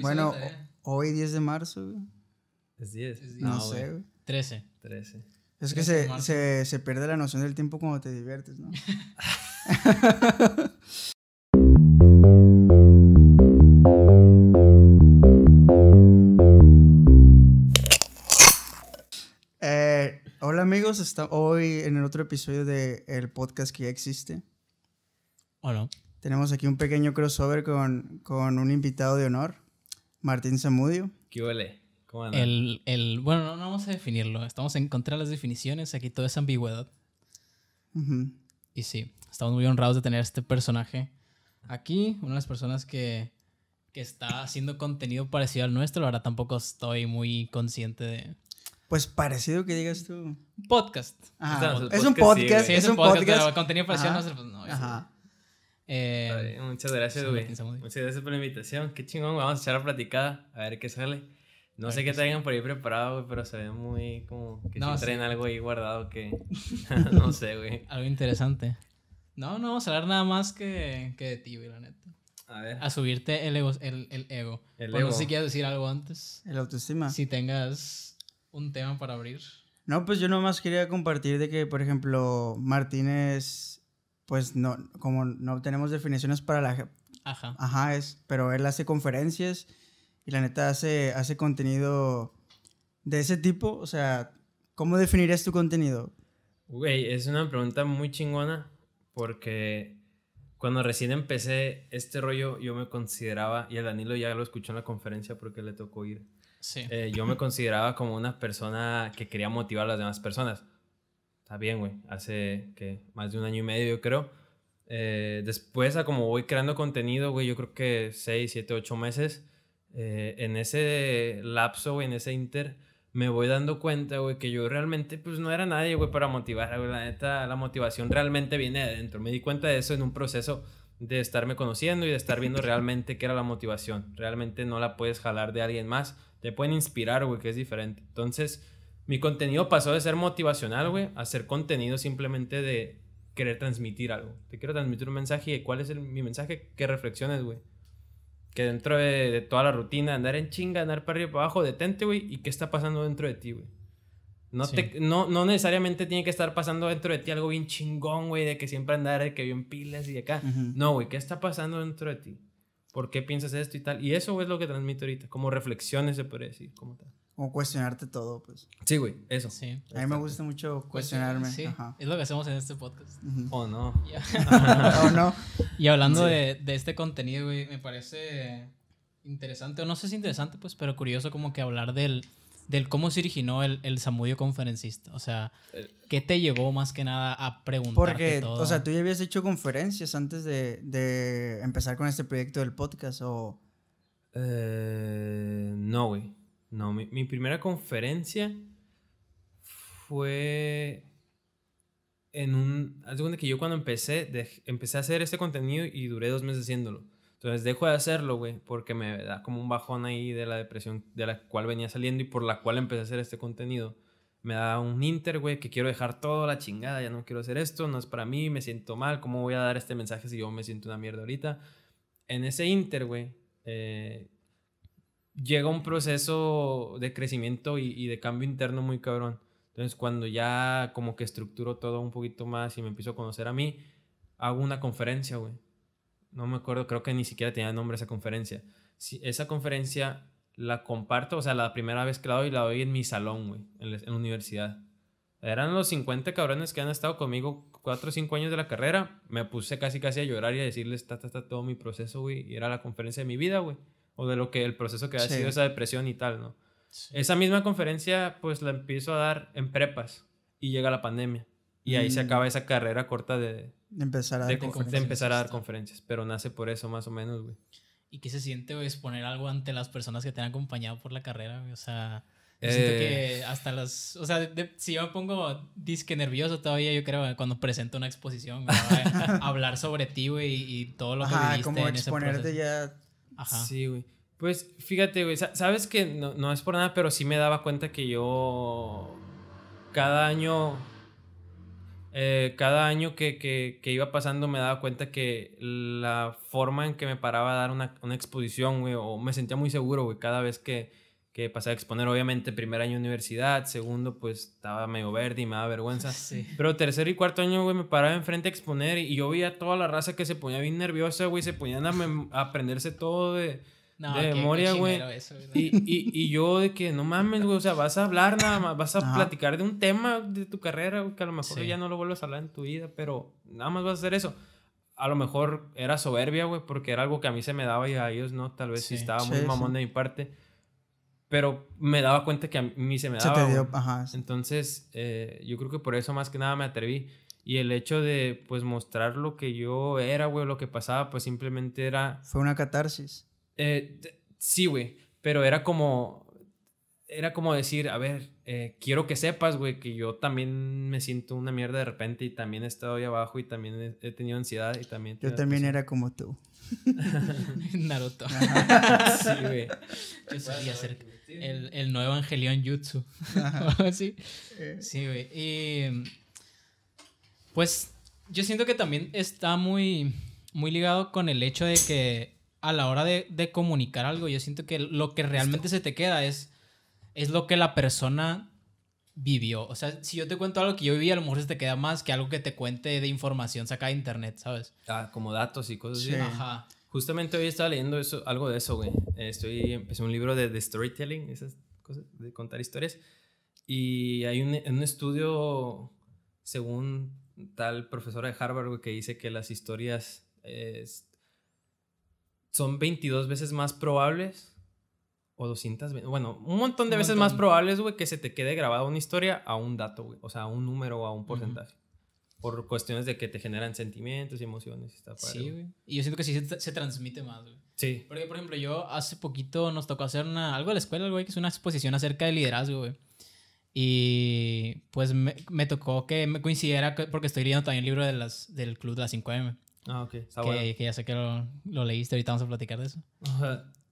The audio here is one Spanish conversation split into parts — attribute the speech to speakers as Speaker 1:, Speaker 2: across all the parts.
Speaker 1: Bueno, hoy 10 de marzo,
Speaker 2: Es 10. Es No, ah, sé,
Speaker 1: 13. 13. Es que se, se, pierde la noción del tiempo cuando te diviertes, ¿no? Eh, hola amigos, está hoy en el otro episodio del podcast que ya existe. Hola. Tenemos aquí un pequeño crossover con un invitado de honor. Martín Zamudio.
Speaker 3: ¿Qué huele? ¿Cómo El, el, bueno, no, vamos a definirlo. Estamos en contra de las definiciones. Aquí todo es ambigüedad. Y sí, estamos muy honrados de tener este personaje aquí. Una de las personas que, está haciendo contenido parecido al nuestro. Ahora tampoco estoy muy consciente de, pues parecido
Speaker 1: que digas tú. Podcast. Ah, es un podcast. Sí, es, un podcast. podcast. contenido parecido nuestro.
Speaker 2: pues no, eh, muchas gracias, güey. Muchas gracias por la invitación. Qué chingón, vamos a echar a platicada. a ver qué sale. No sé qué tengan traigan por ahí preparado, güey, pero se ve muy como que si traen algo ahí guardado que no sé, güey.
Speaker 3: Algo interesante. No, no vamos a hablar nada más que, que de ti, güey, la neta. A ver. A subirte el ego. El, ego. El si quieres decir algo antes. El autoestima. Si tengas un tema para abrir.
Speaker 1: No, pues yo nomás quería compartir de que, por ejemplo, Martínez pues no, como no tenemos definiciones para la... Ajá. Ajá, es, pero él hace conferencias y la neta hace, hace contenido de ese tipo, o sea, ¿cómo definirías tu contenido?
Speaker 2: Güey, es una pregunta muy chingona porque cuando recién empecé este rollo yo me consideraba, y el Danilo ya lo escuchó en la conferencia porque le tocó ir, sí. Eh, yo me consideraba como una persona que quería motivar a las demás personas bien, güey, hace que más de un año y medio, yo creo. Eh, después, a como voy creando contenido, güey, yo creo que 6, 7, 8 meses, eh, en ese lapso, güey, en ese inter, me voy dando cuenta, güey, que yo realmente, pues no era nadie, güey, para motivar, la neta, la motivación realmente viene de adentro. Me di cuenta de eso en un proceso de estarme conociendo y de estar viendo realmente qué era la motivación. Realmente no la puedes jalar de alguien más. Te pueden inspirar, güey, que es diferente. Entonces, mi contenido pasó de ser motivacional, güey, a ser contenido simplemente de querer transmitir algo. Te quiero transmitir un mensaje y cuál es mi mensaje, ¿Qué reflexiones, güey. Que dentro de, toda la rutina, andar en chinga, andar para arriba y para abajo, detente, güey, y qué está pasando dentro de ti, güey. No, no, no necesariamente tiene que estar pasando dentro de ti algo bien chingón, güey, de que siempre andar, de que bien pilas y de acá. No, güey, ¿qué está pasando dentro de ti? ¿Por qué piensas esto y tal? Y eso es lo que transmito ahorita, como reflexiones se puede decir, como tal.
Speaker 1: O cuestionarte todo, pues. Sí, güey,
Speaker 3: eso. A mí
Speaker 1: me gusta mucho pues, cuestionarme. Sí, es lo
Speaker 3: que hacemos en este podcast. O oh, no. o no. Y hablando de, este contenido, güey, me parece interesante, o no sé si interesante, pues, pero curioso como que hablar del, del cómo se originó el, el Samudio conferencista. O sea, eh. ¿qué te llevó más que nada a preguntar? Porque, o sea, tú
Speaker 1: ya habías hecho conferencias antes de, empezar con este proyecto del podcast, o... Eh, no, güey. No, mi, primera conferencia
Speaker 2: fue en un... Haz de que yo cuando empecé, empecé a hacer este contenido y duré dos meses haciéndolo. Entonces dejo de hacerlo, güey, porque me da como un bajón ahí de la depresión de la cual venía saliendo y por la cual empecé a hacer este contenido. Me da un inter, güey, que quiero dejar todo la chingada, ya no quiero hacer esto, no es para mí, me siento mal, ¿cómo voy a dar este mensaje si yo me siento una mierda ahorita? En ese inter, güey, eh, llega un proceso de crecimiento y, y, de cambio interno muy cabrón. Entonces, cuando ya como que estructuro todo un poquito más y me empiezo a conocer a mí, hago una conferencia, güey. No me acuerdo, creo que ni siquiera tenía nombre esa conferencia. Si, esa conferencia la comparto, o sea, la primera vez que la doy, la doy en mi salón, güey, en, la universidad. Eran los 50 cabrones que han estado conmigo 4 o 5 años de la carrera. Me puse casi casi a llorar y a decirles, Está todo mi proceso, güey. Y era la conferencia de mi vida, güey o de lo que el proceso que ha sido esa depresión y tal, ¿no? Esa misma conferencia pues la empiezo a dar en prepas y llega la pandemia y ahí se mm. acaba esa carrera corta de, empezar a dar empezar a dar conferencias, pero nace por eso más o menos, güey.
Speaker 3: ¿Y qué se siente exponer algo ante las personas que te han acompañado por la carrera? O sea, siento eh. que hasta las... O sea, si yo me pongo disque nervioso todavía, yo creo, cuando presento una exposición, hablar sobre ti, güey, y, todo lo que viviste como exponerte ya Sí,
Speaker 2: güey. Pues fíjate, güey, sabes que no, es por nada, pero sí me daba cuenta que yo cada año, eh, cada año que, que, iba pasando me daba cuenta que la forma en que me paraba a dar una, una exposición, güey, o me sentía muy seguro, güey, cada vez que, que pasé a exponer, obviamente, primer año de universidad, segundo, pues estaba medio verde y me daba vergüenza. Pero tercer y cuarto año, güey, me paraba enfrente a exponer y yo veía toda la raza que se ponía bien nerviosa, güey, se ponían a, aprenderse todo de, de memoria, güey. Y, y, y, yo de que no mames, güey, o sea, vas a hablar nada más, vas a platicar de un tema de tu carrera, que a lo mejor ya no lo vuelves a hablar en tu vida, pero nada más vas a hacer eso a lo mejor era soberbia, güey, porque era algo que a mí se me daba y a ellos no, tal vez sí, estaba muy mamón de mi parte pero me daba cuenta que a mí se me daba. Se te dio, Entonces, eh, yo creo que por eso más que nada me atreví. Y el hecho de, pues, mostrar lo que yo era, güey, lo que pasaba, pues simplemente era...
Speaker 1: Fue una catarsis. Eh,
Speaker 2: sí, güey, pero era como... Era como decir, a ver, eh, quiero que sepas, güey, que yo también me siento una mierda de repente y también he estado ahí abajo y también he, tenido ansiedad y también... Yo
Speaker 1: también era como tú. Naruto. sí, güey.
Speaker 3: Yo sabía ser... El, nuevo Angelion Jutsu. Eh. sí, Sí, y, pues yo siento que también está muy, muy ligado con el hecho de que a la hora de, comunicar algo, yo siento que lo que realmente se te queda es, es lo que la persona vivió. O sea, si yo te cuento algo que yo viví, a lo mejor se te queda más que algo que te cuente de información sacada de internet, ¿sabes? Ah, como datos y cosas sí. así.
Speaker 2: Justamente hoy estaba leyendo eso, algo de eso, güey. Estoy, empecé un libro de, storytelling, esas cosas, de contar historias. Y hay un, estudio, según tal profesora de Harvard, que dice que las historias son 22 veces más probables o 200, bueno, un montón de veces más probables, güey, que se te quede grabada una historia a un dato, güey, o sea, a un número o a un porcentaje por cuestiones de que te generan sentimientos
Speaker 3: y emociones. Está padre, sí, güey. Y yo siento que sí se, transmite más, güey. Sí. Porque, por ejemplo, yo hace poquito nos tocó hacer una, algo de la escuela, güey, que es una exposición acerca de liderazgo, güey. Y pues me, me, tocó que me coincidiera, porque estoy leyendo también el libro de las, del Club de las 5M. Ah, ok. Está que, que ya sé que lo, lo, leíste, ahorita vamos a platicar de eso.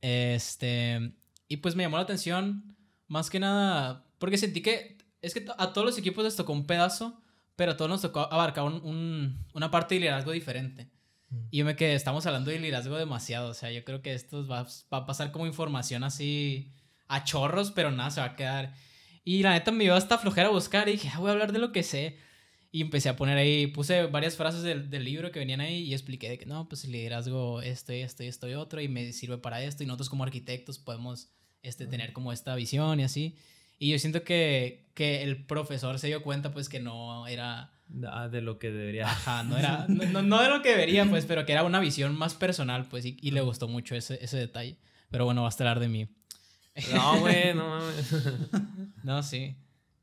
Speaker 3: Este. Y pues me llamó la atención, más que nada, porque sentí que. Es que a todos los equipos les tocó un pedazo pero a todos nos tocó abarcar un, una parte de liderazgo diferente. Mm. Y yo me quedé, estamos hablando de liderazgo demasiado, o sea, yo creo que esto va, a pasar como información así a chorros, pero nada, se va a quedar. Y la neta me iba hasta flojera a buscar y dije, ah, voy a hablar de lo que sé. Y empecé a poner ahí, puse varias frases del, libro que venían ahí y expliqué de que no, pues liderazgo esto y esto y esto y otro y me sirve para esto y nosotros como arquitectos podemos este, ah. tener como esta visión y así. Y yo siento que, que el profesor se dio cuenta pues que no era... Ah, de lo que debería. Ajá, no era, no, de lo que debería, pues, pero que era una visión más personal, pues, y, le gustó mucho ese, detalle. Pero bueno, va a estar de mí. No, güey, no mames. no, sí.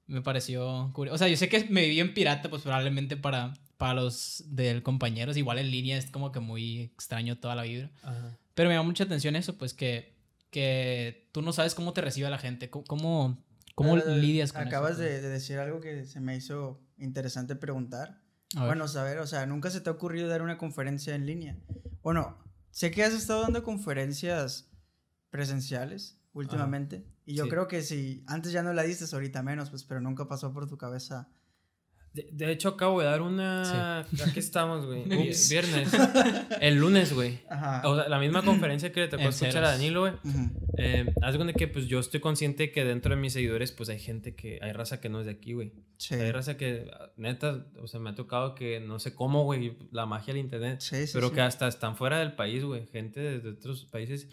Speaker 3: Me pareció curioso. O sea, yo sé que me viví en pirata, pues probablemente para, para los del compañeros. Igual en línea es como que muy extraño toda la vibra. Ajá. Pero me llama mucha atención eso, pues que, que tú no sabes cómo te recibe la gente, cómo, ¿Cómo eh, lidias con eso? Acabas de,
Speaker 1: decir algo que se me hizo interesante preguntar. A bueno, saber, o sea, nunca se te ha ocurrido dar una conferencia en línea. Bueno, sé que has estado dando conferencias presenciales últimamente. Y yo creo que si antes ya no la diste, ahorita menos, pues, pero nunca pasó por tu cabeza de,
Speaker 2: hecho, acabo de dar una. Aquí estamos, güey. Viernes. El lunes, güey. O la misma conferencia que le tocó escuchar a Danilo, güey. Eh, Algo de que, pues yo estoy consciente que dentro de mis seguidores, pues hay gente que. Hay raza que no es de aquí, güey. Sí. Hay raza que, neta, o sea, me ha tocado que no sé cómo, güey, la magia del internet. Sí, sí, pero que hasta están fuera del país, güey. Gente de otros países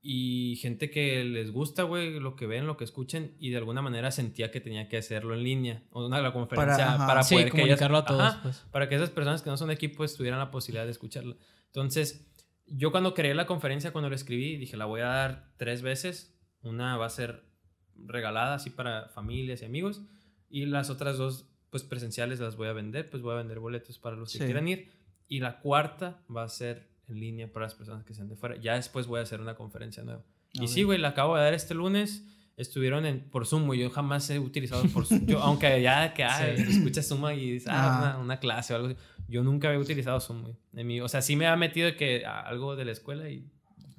Speaker 2: y gente que les gusta, güey, lo que ven, lo que escuchen, y de alguna manera sentía que tenía que hacerlo en línea, o una la conferencia para, poder comunicarlo a todos, pues. para que esas personas que no son de equipo pues, tuvieran la posibilidad de escucharlo Entonces, yo cuando creé la conferencia, cuando la escribí, dije, la voy a dar tres veces, una va a ser regalada así para familias y amigos, y las otras dos, pues presenciales, las voy a vender, pues voy a vender boletos para los que quieran ir, y la cuarta va a ser en línea para las personas que sean de fuera. Ya después voy a hacer una conferencia nueva. y sí, güey, la acabo de dar este lunes. Estuvieron en, por Zoom, güey. Yo jamás he utilizado por Zoom. aunque ya que ah, escuchas Zoom y dices, ah, Una, clase o algo así. Yo nunca había utilizado Zoom, güey. o sea, sí me ha metido que algo de la escuela y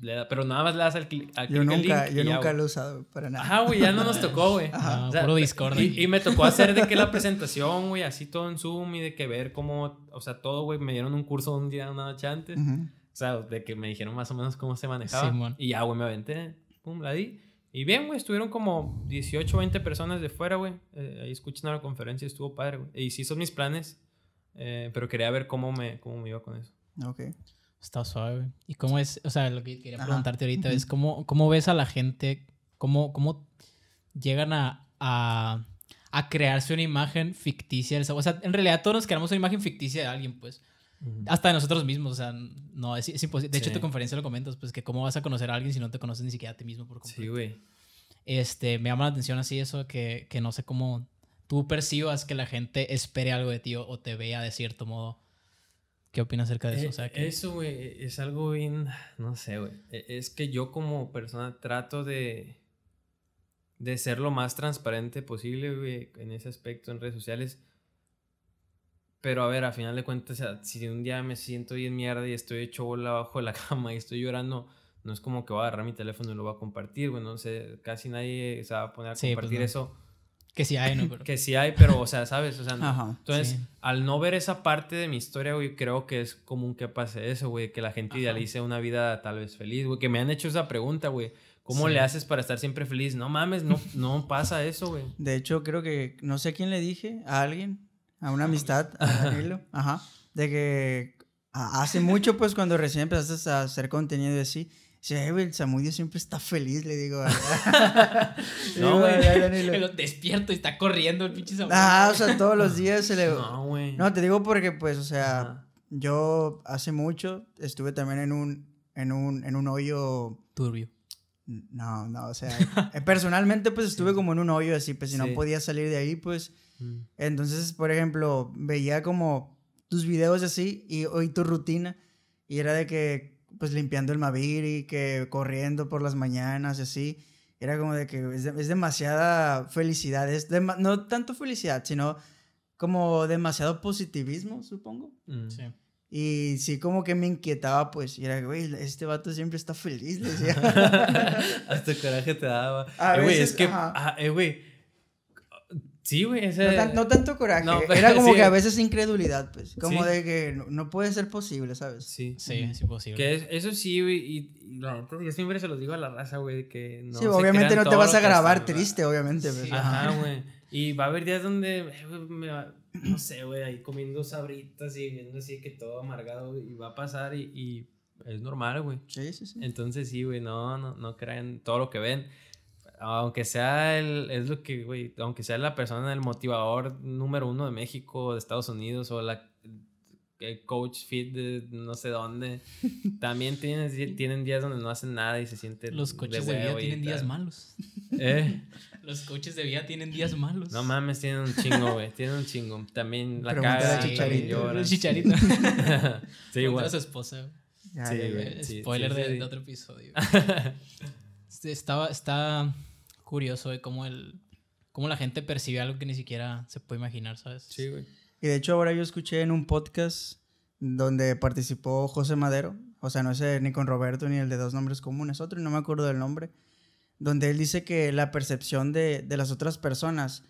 Speaker 2: le da, pero nada más le das al, clic, yo nunca, Yo nunca
Speaker 1: lo he usado para nada. Ajá, güey, ya no nos tocó, güey. Ajá, puro Discord.
Speaker 2: Y, me tocó hacer de que la presentación, güey, así todo en Zoom y de que ver cómo, o sea, todo, güey, me dieron un curso un día, una noche antes de que me dijeron más o menos cómo se manejaba. y ya, güey, me aventé, pum, la di. Y bien, güey, estuvieron como 18, 20 personas de fuera, güey. Eh, ahí escuchando la conferencia, estuvo padre, güey. Y sí, son mis planes, eh, pero quería ver cómo me, cómo me iba
Speaker 3: con eso. Ok. Está suave, ¿Y cómo es, o sea, lo que quería preguntarte ahorita es cómo, cómo ves a la gente, cómo, cómo llegan a, a crearse una imagen ficticia. O sea, en realidad todos nos creamos una imagen ficticia de alguien, pues. Hasta de nosotros mismos, o sea, no, es, imposible. De hecho, tu conferencia lo comentas, pues que cómo vas a conocer a alguien si no te conoces ni siquiera a ti mismo por completo. Sí, güey. Este, me llama la atención así eso, que, que no sé cómo tú percibas que la gente espere algo de ti o, te vea de cierto modo. ¿Qué opinas acerca de eso? Eh, o sea, que... Eso,
Speaker 2: güey, es algo bien, no sé, güey. E, es que yo como persona trato de, de ser lo más transparente posible, güey, en ese aspecto en redes sociales. Pero a ver, a final de cuentas, si un día me siento bien mierda y estoy hecho bola abajo de la cama y estoy llorando, no es como que voy a agarrar mi teléfono y lo voy a compartir, güey, no sé, casi nadie se va a poner a pues compartir eso.
Speaker 3: Que sí hay, ¿no? Pero... que
Speaker 2: sí hay, pero, o sea, ¿sabes? O sea, entonces, al no ver esa parte de mi historia, güey, creo que es común que pase eso, güey, que la gente idealice una vida tal vez feliz, güey, que me han hecho esa pregunta, güey. ¿Cómo le haces para estar siempre feliz? No mames,
Speaker 1: no, no pasa eso, güey. De hecho, creo que, no sé a quién le dije, a alguien, a una amistad, a Danilo, ajá, de que hace mucho, pues, cuando recién empezaste a hacer contenido y así, dice, el Samudio siempre está feliz, le digo. no, güey, lo
Speaker 3: despierto y está corriendo el
Speaker 4: pinche Samudio. Ah, o sea, todos los días se le... No, güey.
Speaker 1: No, te digo porque, pues, o sea, yo hace mucho estuve también en un, en un, en un hoyo... Turbio. No, no, o sea, personalmente, pues, estuve como en un hoyo así, pues, si no podía salir de ahí, pues... Mm. Entonces, por ejemplo, veía como tus videos así y, hoy tu rutina y era de que pues limpiando el Maviri, que corriendo por las mañanas y así. Era como de que es, demasiada felicidad, es no tanto felicidad, sino como demasiado positivismo, supongo. Mm. Sí. Y sí, como que me inquietaba, pues, y era, güey, este vato siempre está feliz, decía. Hasta coraje te daba. Eh, güey, es que,
Speaker 2: eh, güey, Sí, güey, ese... no, tanto coraje. Era como que a veces
Speaker 1: incredulidad, pues. Como de que no, puede ser posible, ¿sabes? Sí, sí, es imposible. Que
Speaker 2: eso sí, güey. Y yo siempre se lo digo a la raza, güey, que no. Sí, obviamente no te vas a grabar triste, obviamente. Pues. Ajá, güey. Y va a haber días donde, eh, no sé, güey, ahí comiendo sabritas y viendo así que todo amargado, y va a pasar y, es normal, güey. Sí, sí, sí. Entonces, sí, güey, no, no, no crean todo lo que ven aunque sea el, es lo que, güey, aunque sea la persona, el motivador número uno de México, de Estados Unidos, o la el coach fit de no sé dónde, también tienen, tienen días donde no hacen nada y se sienten... Los coches de, vía... vida tienen días
Speaker 3: malos. ¿Eh? Los coches de vida tienen días malos. No
Speaker 2: mames, tienen un chingo, güey. Tienen un chingo. También la cara. Chicharito. Chicharito.
Speaker 4: sí, igual. su esposa. sí, güey. Spoiler de, otro episodio.
Speaker 3: Este, estaba... está curioso de cómo, el, cómo la gente percibe algo que ni siquiera se puede imaginar, ¿sabes? Sí, güey.
Speaker 1: Y de hecho ahora yo escuché en un podcast donde participó José Madero, o sea, no sé eh, ni con Roberto ni el de dos nombres comunes, otro, y no me acuerdo del nombre, donde él dice que la percepción de, las otras personas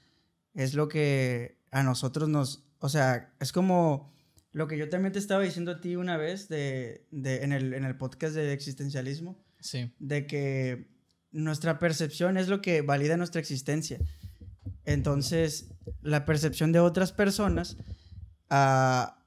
Speaker 1: es lo que a nosotros nos, o sea, es como lo que yo también te estaba diciendo a ti una vez de, en, el, en, el, podcast de existencialismo, sí. de que nuestra percepción es lo que valida nuestra existencia. Entonces, la percepción de otras personas ah,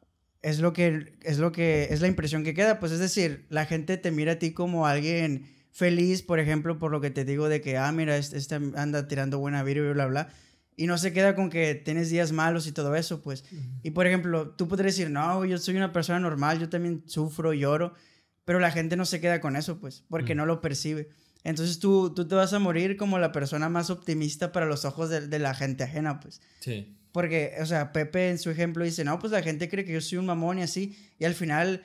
Speaker 1: es lo que es lo que es la impresión que queda. Pues es decir, la gente te mira a ti como alguien feliz, por ejemplo, por lo que te digo de que, ah, mira, este, este anda tirando buena vida y bla, bla, Y no se queda con que tienes días malos y todo eso, pues. Y por ejemplo, tú podrías decir, no, yo soy una persona normal, yo también sufro, lloro, pero la gente no se queda con eso, pues, porque no lo percibe. Entonces tú, tú te vas a morir como la persona más optimista para los ojos de, de la gente ajena, pues. Sí. Porque, o sea, Pepe en su ejemplo dice, no, pues la gente cree que yo soy un mamón y así. Y al final,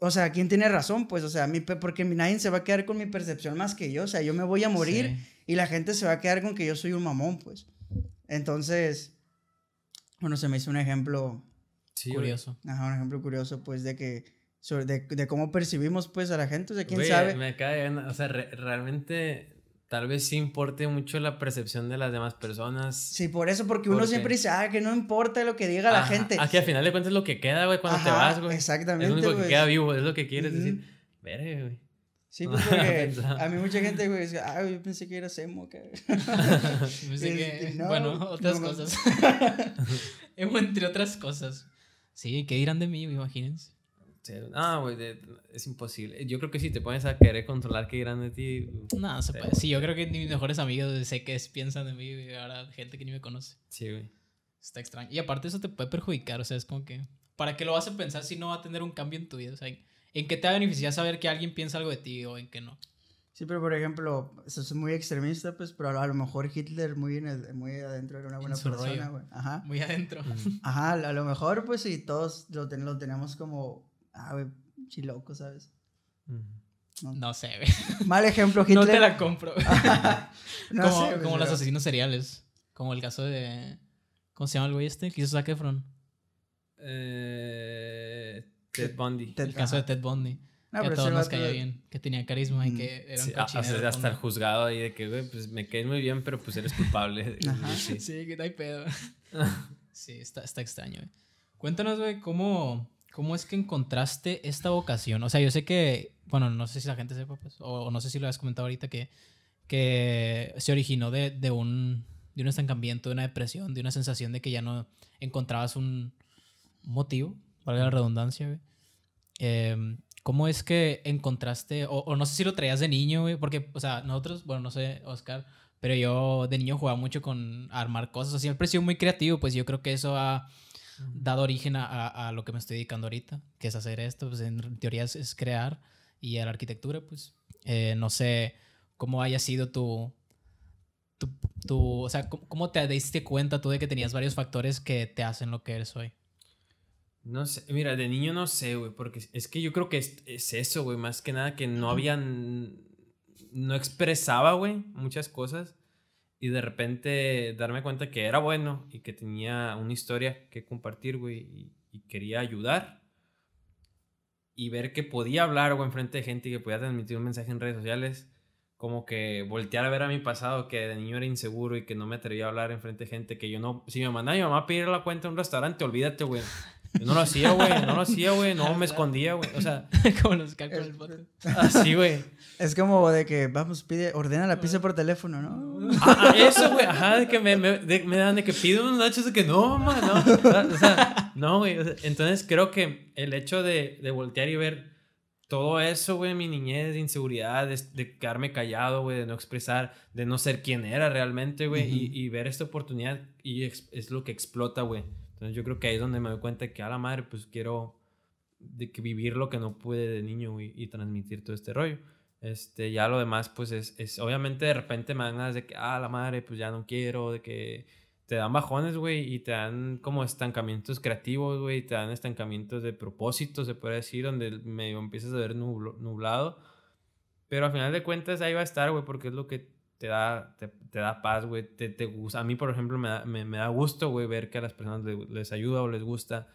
Speaker 1: o sea, ¿quién tiene razón? Pues, o sea, mi, porque nadie se va a quedar con mi percepción más que yo. O sea, yo me voy a morir y la gente se va a quedar con que yo soy un mamón, pues. Entonces, bueno, se me hizo un ejemplo... curioso. Ajá, un ejemplo curioso, pues, de que sobre de, cómo percibimos pues a la gente, o sea, quién sabe.
Speaker 2: Me cae, o sea, realmente tal vez sí importe mucho la percepción de las demás personas. Sí, por eso, porque, uno siempre
Speaker 1: dice, ah, que no importa lo que diga la gente. Aquí
Speaker 2: al final de cuentas es lo que queda, güey, cuando te vas, güey. Exactamente. Es lo que pues. queda vivo, es lo que quieres decir. Ver, güey. Sí, pues, porque a mí
Speaker 1: mucha gente, güey, dice, ah, yo pensé que era emo, que, bueno, otras cosas. cosas. entre otras cosas.
Speaker 3: Sí, ¿qué dirán de mí, imagínense?
Speaker 2: Ah, güey, es imposible. Yo creo que si te pones a querer controlar qué dirán de ti.
Speaker 3: No, se puede. Sí, yo creo que mis mejores amigos sé que piensan de mí y ahora gente que ni me conoce. Sí, güey. Está extraño. Y aparte, eso te puede perjudicar. O sea, es como que. ¿Para qué lo vas a pensar si no va a tener un cambio en tu vida? O sea, ¿en, qué te va a beneficiar saber que alguien piensa algo de ti o en qué no? Sí, pero por
Speaker 1: ejemplo, eso es muy extremista, pues, pero a lo mejor Hitler muy, muy adentro era una buena persona, güey. Ajá. Muy adentro. Ajá, a lo mejor, pues, si todos lo tenemos como
Speaker 3: ah, güey, chiloco, ¿sabes? No, sé, güey. Mal ejemplo, Hitler. No te la compro. como, como los asesinos seriales. Como el caso de. ¿Cómo se llama el güey este? ¿Qué hizo Zac Efron.
Speaker 4: Eh, Ted Bundy. el caso de Ted Bundy. Ah, que a todos nos cayó bien, que tenía carisma y mm. que era un ah,
Speaker 3: hasta el
Speaker 2: juzgado ahí de que, güey, pues me caes muy bien, pero pues eres culpable.
Speaker 3: Sí. que no hay pedo. sí, está, está extraño, güey. Cuéntanos, güey, cómo ¿Cómo es que encontraste esta vocación? O sea, yo sé que, bueno, no sé si la gente sepa, pues, o, no sé si lo has comentado ahorita, que, que se originó de, de, un, de un estancamiento, de una depresión, de una sensación de que ya no encontrabas un motivo, Vale la redundancia, güey. Em, ¿Cómo es que encontraste, o, no sé si lo traías de niño, güey? Porque, o sea, nosotros, bueno, no sé, Oscar, pero yo de niño jugaba mucho con armar cosas, así siempre sido muy creativo, pues yo creo que eso ha dado origen a, lo que me estoy dedicando ahorita, que es hacer esto, pues en teoría es, crear y a la arquitectura, pues eh, no sé cómo haya sido tu, tu, tu o sea, cómo te diste cuenta tú de que tenías varios factores que te hacen lo que eres hoy.
Speaker 2: No sé, mira, de niño no sé, güey, porque es que yo creo que es, es eso, güey, más que nada que no habían, no expresaba, güey, muchas cosas y de repente darme cuenta que era bueno y que tenía una historia que compartir, güey, y, quería ayudar. Y ver que podía hablar, güey, enfrente de gente y que podía transmitir un mensaje en redes sociales. Como que voltear a ver a mi pasado, que de niño era inseguro y que no me atrevía a hablar enfrente de gente. Que yo no. Si me manda mi mamá a pedir la cuenta en un restaurante, olvídate, güey. no lo hacía, güey. No lo hacía, güey. No, me escondía, güey. O sea. como los cálculos del Así, ah, güey.
Speaker 1: Es como de que, vamos, pide, ordena la pizza por teléfono, ¿no? Ah, ah eso,
Speaker 2: güey. Ajá, de que me, me, me, dan de que pido unos nachos de que no, mamá, no. O sea, no, güey. entonces creo que el hecho de, de voltear y ver todo eso, güey, mi niñez, de inseguridad, de, quedarme callado, güey, de no expresar, de no ser quien era realmente, güey, y, y, ver esta oportunidad y es lo que explota, güey. Entonces yo creo que ahí es donde me doy cuenta que a la madre, pues quiero de que vivir lo que no pude de niño y, transmitir todo este rollo. Este, ya lo demás, pues es, obviamente de repente me dan ganas de que, a ah, la madre, pues ya no quiero, de que te dan bajones, güey, y te dan como estancamientos creativos, güey, te dan estancamientos de propósito, se puede decir, donde medio empiezas a ver nublado. Pero al final de cuentas ahí va a estar, güey, porque es lo que te da, te, da paz, güey, te, te, gusta. A mí, por ejemplo, me da, me, me da gusto, güey, ver que a las personas les, ayuda o les gusta.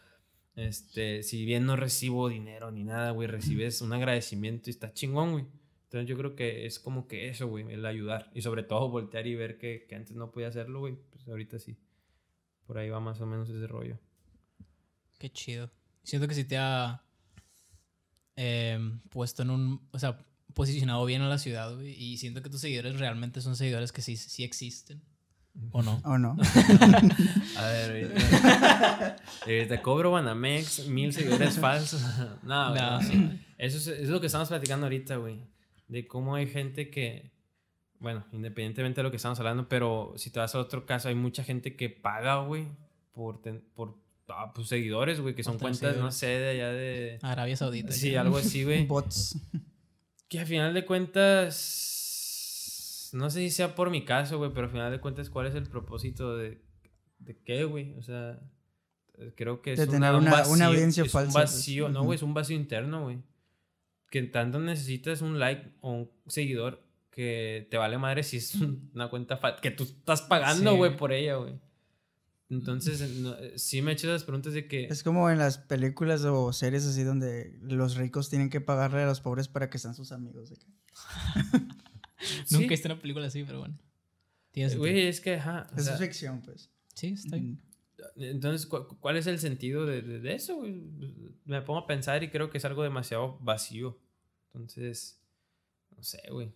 Speaker 2: Este, si bien no recibo dinero ni nada, güey, recibes un agradecimiento y está chingón, güey. Entonces yo creo que es como que eso, güey, el ayudar. Y sobre todo voltear y ver que, que antes no podía hacerlo, güey. Pues ahorita sí.
Speaker 3: Por ahí va más o menos ese rollo. Qué chido. Siento que si te ha em, puesto en un... O sea, posicionado bien a la ciudad, güey. Y siento que tus seguidores realmente son seguidores que sí, sí existen. ¿O no? ¿O no? a ver, güey. Eh, te cobro Banamex, mil seguidores falsos.
Speaker 2: Nada, eso, es, lo que estamos platicando ahorita, güey. De cómo hay gente que, bueno, independientemente de lo que estamos hablando, pero si te vas a otro caso, hay mucha gente que paga, güey, por, por ah, pues, seguidores, güey, que son cuentas, de no sé, de allá de... Arabia Saudita. Sí, algo así, güey. Bots que a final de cuentas, no sé si sea por mi caso, güey, pero a final de cuentas, ¿cuál es el propósito de, de qué, güey? O sea, creo que es tener una, audiencia falsa. Un pues. vacío, no, güey, es un vacío interno, güey. Que tanto necesitas un like o un seguidor que te vale madre si es una cuenta que tú estás pagando, güey, por ella, güey. Entonces, eh, eh, sí me he hecho las preguntas de que... Es
Speaker 1: como en las películas o series así donde los ricos tienen que pagarle a los pobres para que sean sus amigos.
Speaker 3: Nunca he visto una película así, pero bueno. Eh, es que, ajá. es ficción, pues. Sí, está mm.
Speaker 2: Entonces, ¿cuál es el sentido de, eso? Me pongo a pensar y creo que es algo demasiado vacío. Entonces, no sé, güey.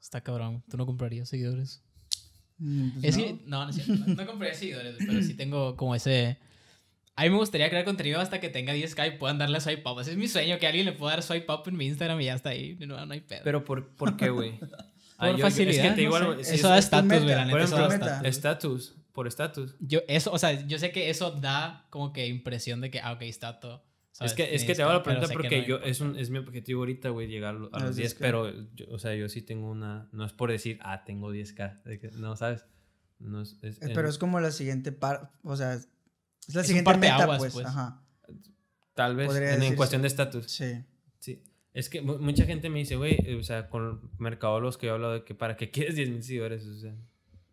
Speaker 3: Está cabrón. ¿Tú no comprarías seguidores? Mm, pues es que, no, no, no, compré seguidores, pero sí tengo como ese... A mí me gustaría crear contenido hasta que tenga 10k y puedan darle swipe up. Ese es mi sueño, que alguien le pueda dar swipe up en mi Instagram y ya está ahí. No, hay pedo. Pero ¿por, por qué, güey? por facilidad. Ah, es que te eso, da estatus, güey, Eso da estatus.
Speaker 2: por estatus.
Speaker 3: Yo, eso, o sea, yo sé que eso da como que impresión de que, ah, ok, está todo es que, es que te hago la pregunta porque yo,
Speaker 2: es, un, es, mi objetivo ahorita, güey, llegar a los 10, pero, o sea, yo sí tengo una, no es por decir, ah, tengo 10K, no, ¿sabes? No es, eh, pero es
Speaker 1: como la siguiente par, o sea, es la siguiente meta, pues, pues. Ajá.
Speaker 2: Tal vez, en, cuestión de estatus. Sí. Sí. Es que mucha gente me dice, güey, o sea, con mercadólogos que yo he hablado de que para qué quieres 10 mil seguidores, o sea,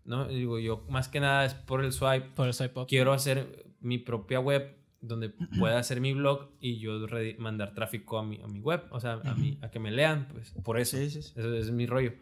Speaker 2: ¿no? digo, yo más que nada es por el swipe.
Speaker 3: Por el swipe Quiero hacer
Speaker 2: mi propia web donde pueda hacer mi blog y yo mandar tráfico a mi, a mi web, o sea, a, a que me lean, pues por eso. Eso es mi rollo.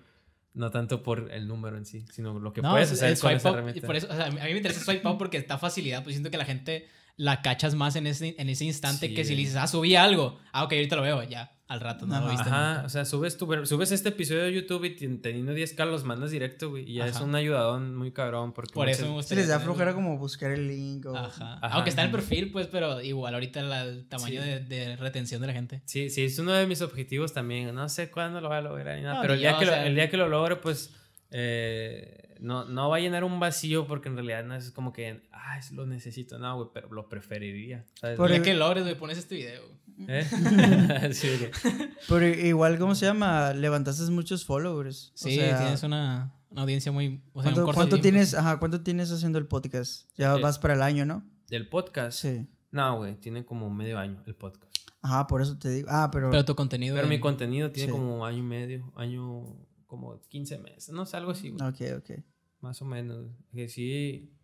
Speaker 2: No tanto por el número en sí, sino lo que puedes hacer con esa herramienta.
Speaker 3: a mí me interesa Swipe porque está facilidad, pues siento que la gente la cachas más en ese, en ese instante que si le dices, ah, subí algo, ah, ok, ahorita lo veo, ya al rato no, lo viste. Ajá, o sea, subes, tu,
Speaker 2: subes este episodio de YouTube y teniendo 10k los mandas directo, güey. Y ya es un ayudadón muy cabrón. Por eso me gusta...
Speaker 3: les da flojera como buscar el link o... Ajá. Aunque está en el perfil, pues, pero igual ahorita el tamaño de, retención de la gente. Sí, sí, es uno de mis objetivos también. No sé cuándo lo voy a
Speaker 2: lograr
Speaker 4: ni nada. pero el día, que lo, el
Speaker 2: día que lo logre, pues. Eh, no, no va a llenar un vacío porque en realidad no es como que, ah, lo necesito, no, güey, pero lo preferiría. ¿sabes? Por el... que logres,
Speaker 3: güey, pones este video. ¿Eh?
Speaker 1: Pero igual, ¿cómo se llama? Levantaste muchos followers. Sí, tienes una, audiencia muy... ¿Cuánto, tienes, ¿Cuánto tienes haciendo el podcast? Ya vas para el año, ¿no? ¿Del podcast? Sí. No, güey, tiene como
Speaker 2: medio año el podcast.
Speaker 1: Ajá, por eso te digo. Ah, pero... tu contenido... Pero mi contenido tiene
Speaker 2: como año y medio, año... Como 15 meses,
Speaker 1: no sé, algo así, güey. Ok, ok. Más o
Speaker 2: menos. Que sí...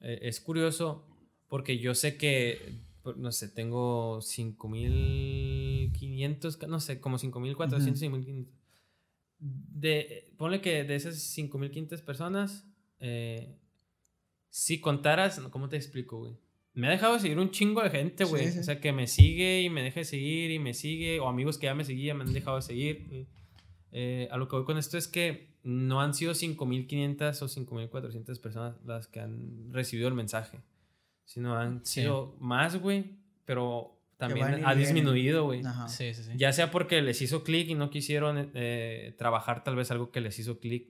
Speaker 2: Eh, es curioso porque yo sé que no sé, tengo 5.500, no sé, como 5.400, 5.500. De, ponle que de esas 5.500 personas, eh, si contaras, ¿cómo te explico, güey? Me ha dejado seguir un chingo de gente, güey. O sea, que me sigue y me deja de seguir y me sigue. O amigos que ya me seguían me han dejado de seguir. Eh, a lo que voy con esto es que no han sido 5.500 o 5.400 personas las que han recibido el mensaje sino han sido más, güey, pero también ha disminuido, güey. Sí, sí, sí. Ya sea porque les hizo clic y no quisieron eh, trabajar tal vez algo que les hizo clic,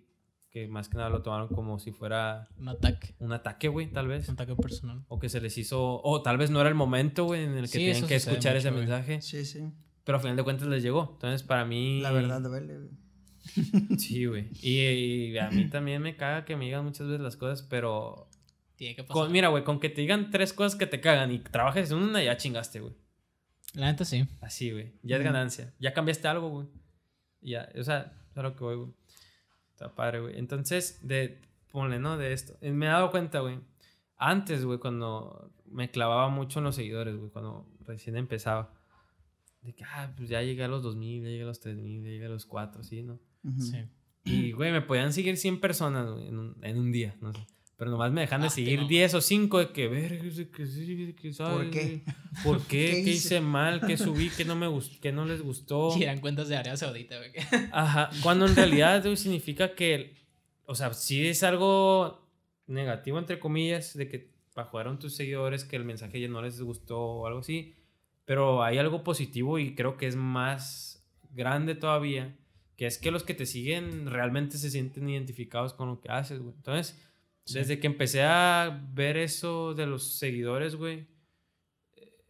Speaker 2: que más que nada lo tomaron como si fuera... Un ataque. Un ataque, güey, tal vez. Un ataque personal. O que se les hizo... O tal vez no era el momento, güey, en el que tenían tienen que escuchar ese mensaje. Sí, sí. Pero al final de cuentas les llegó. Entonces, para mí... La verdad duele, güey. Sí, güey. Y, y a mí también me caga que me digan muchas veces las cosas, pero tiene mira, güey, con que te digan tres cosas que te cagan y trabajes en una, ya chingaste, güey.
Speaker 3: La neta sí. Así, güey. Ya es ganancia.
Speaker 2: Ya cambiaste algo, güey. Ya, o sea, es que voy, güey. Está padre, güey. Entonces, de, ponle, ¿no? De esto. Eh, me he dado cuenta, güey. Antes, güey, cuando me clavaba mucho en los seguidores, güey, cuando recién empezaba. De que, ah, pues ya llegué a los 2000, ya llegué a los 3000, ya llegué a los 4, ¿sí? ¿No? Sí. Y, güey, me podían seguir 100 personas güey, en, un, en, un, día, no sé. Pero nomás me dejan de ah, seguir 10 o 5 de que ver,
Speaker 3: que sí, que saben ¿Por qué?
Speaker 2: ¿Por qué? ¿Qué, hice mal? ¿Qué subí? ¿Qué no, me no les gustó? Y eran
Speaker 3: cuentas de área Saudita, güey.
Speaker 2: Ajá. Cuando en realidad güey, significa que, o sea, Si es algo negativo, entre comillas, de que bajaron tus seguidores, que el mensaje ya no les gustó o algo así. Pero hay algo positivo y creo que es más grande todavía, que es que los que te siguen realmente se sienten identificados con lo que haces, güey. Entonces desde que empecé a ver eso de los seguidores, güey,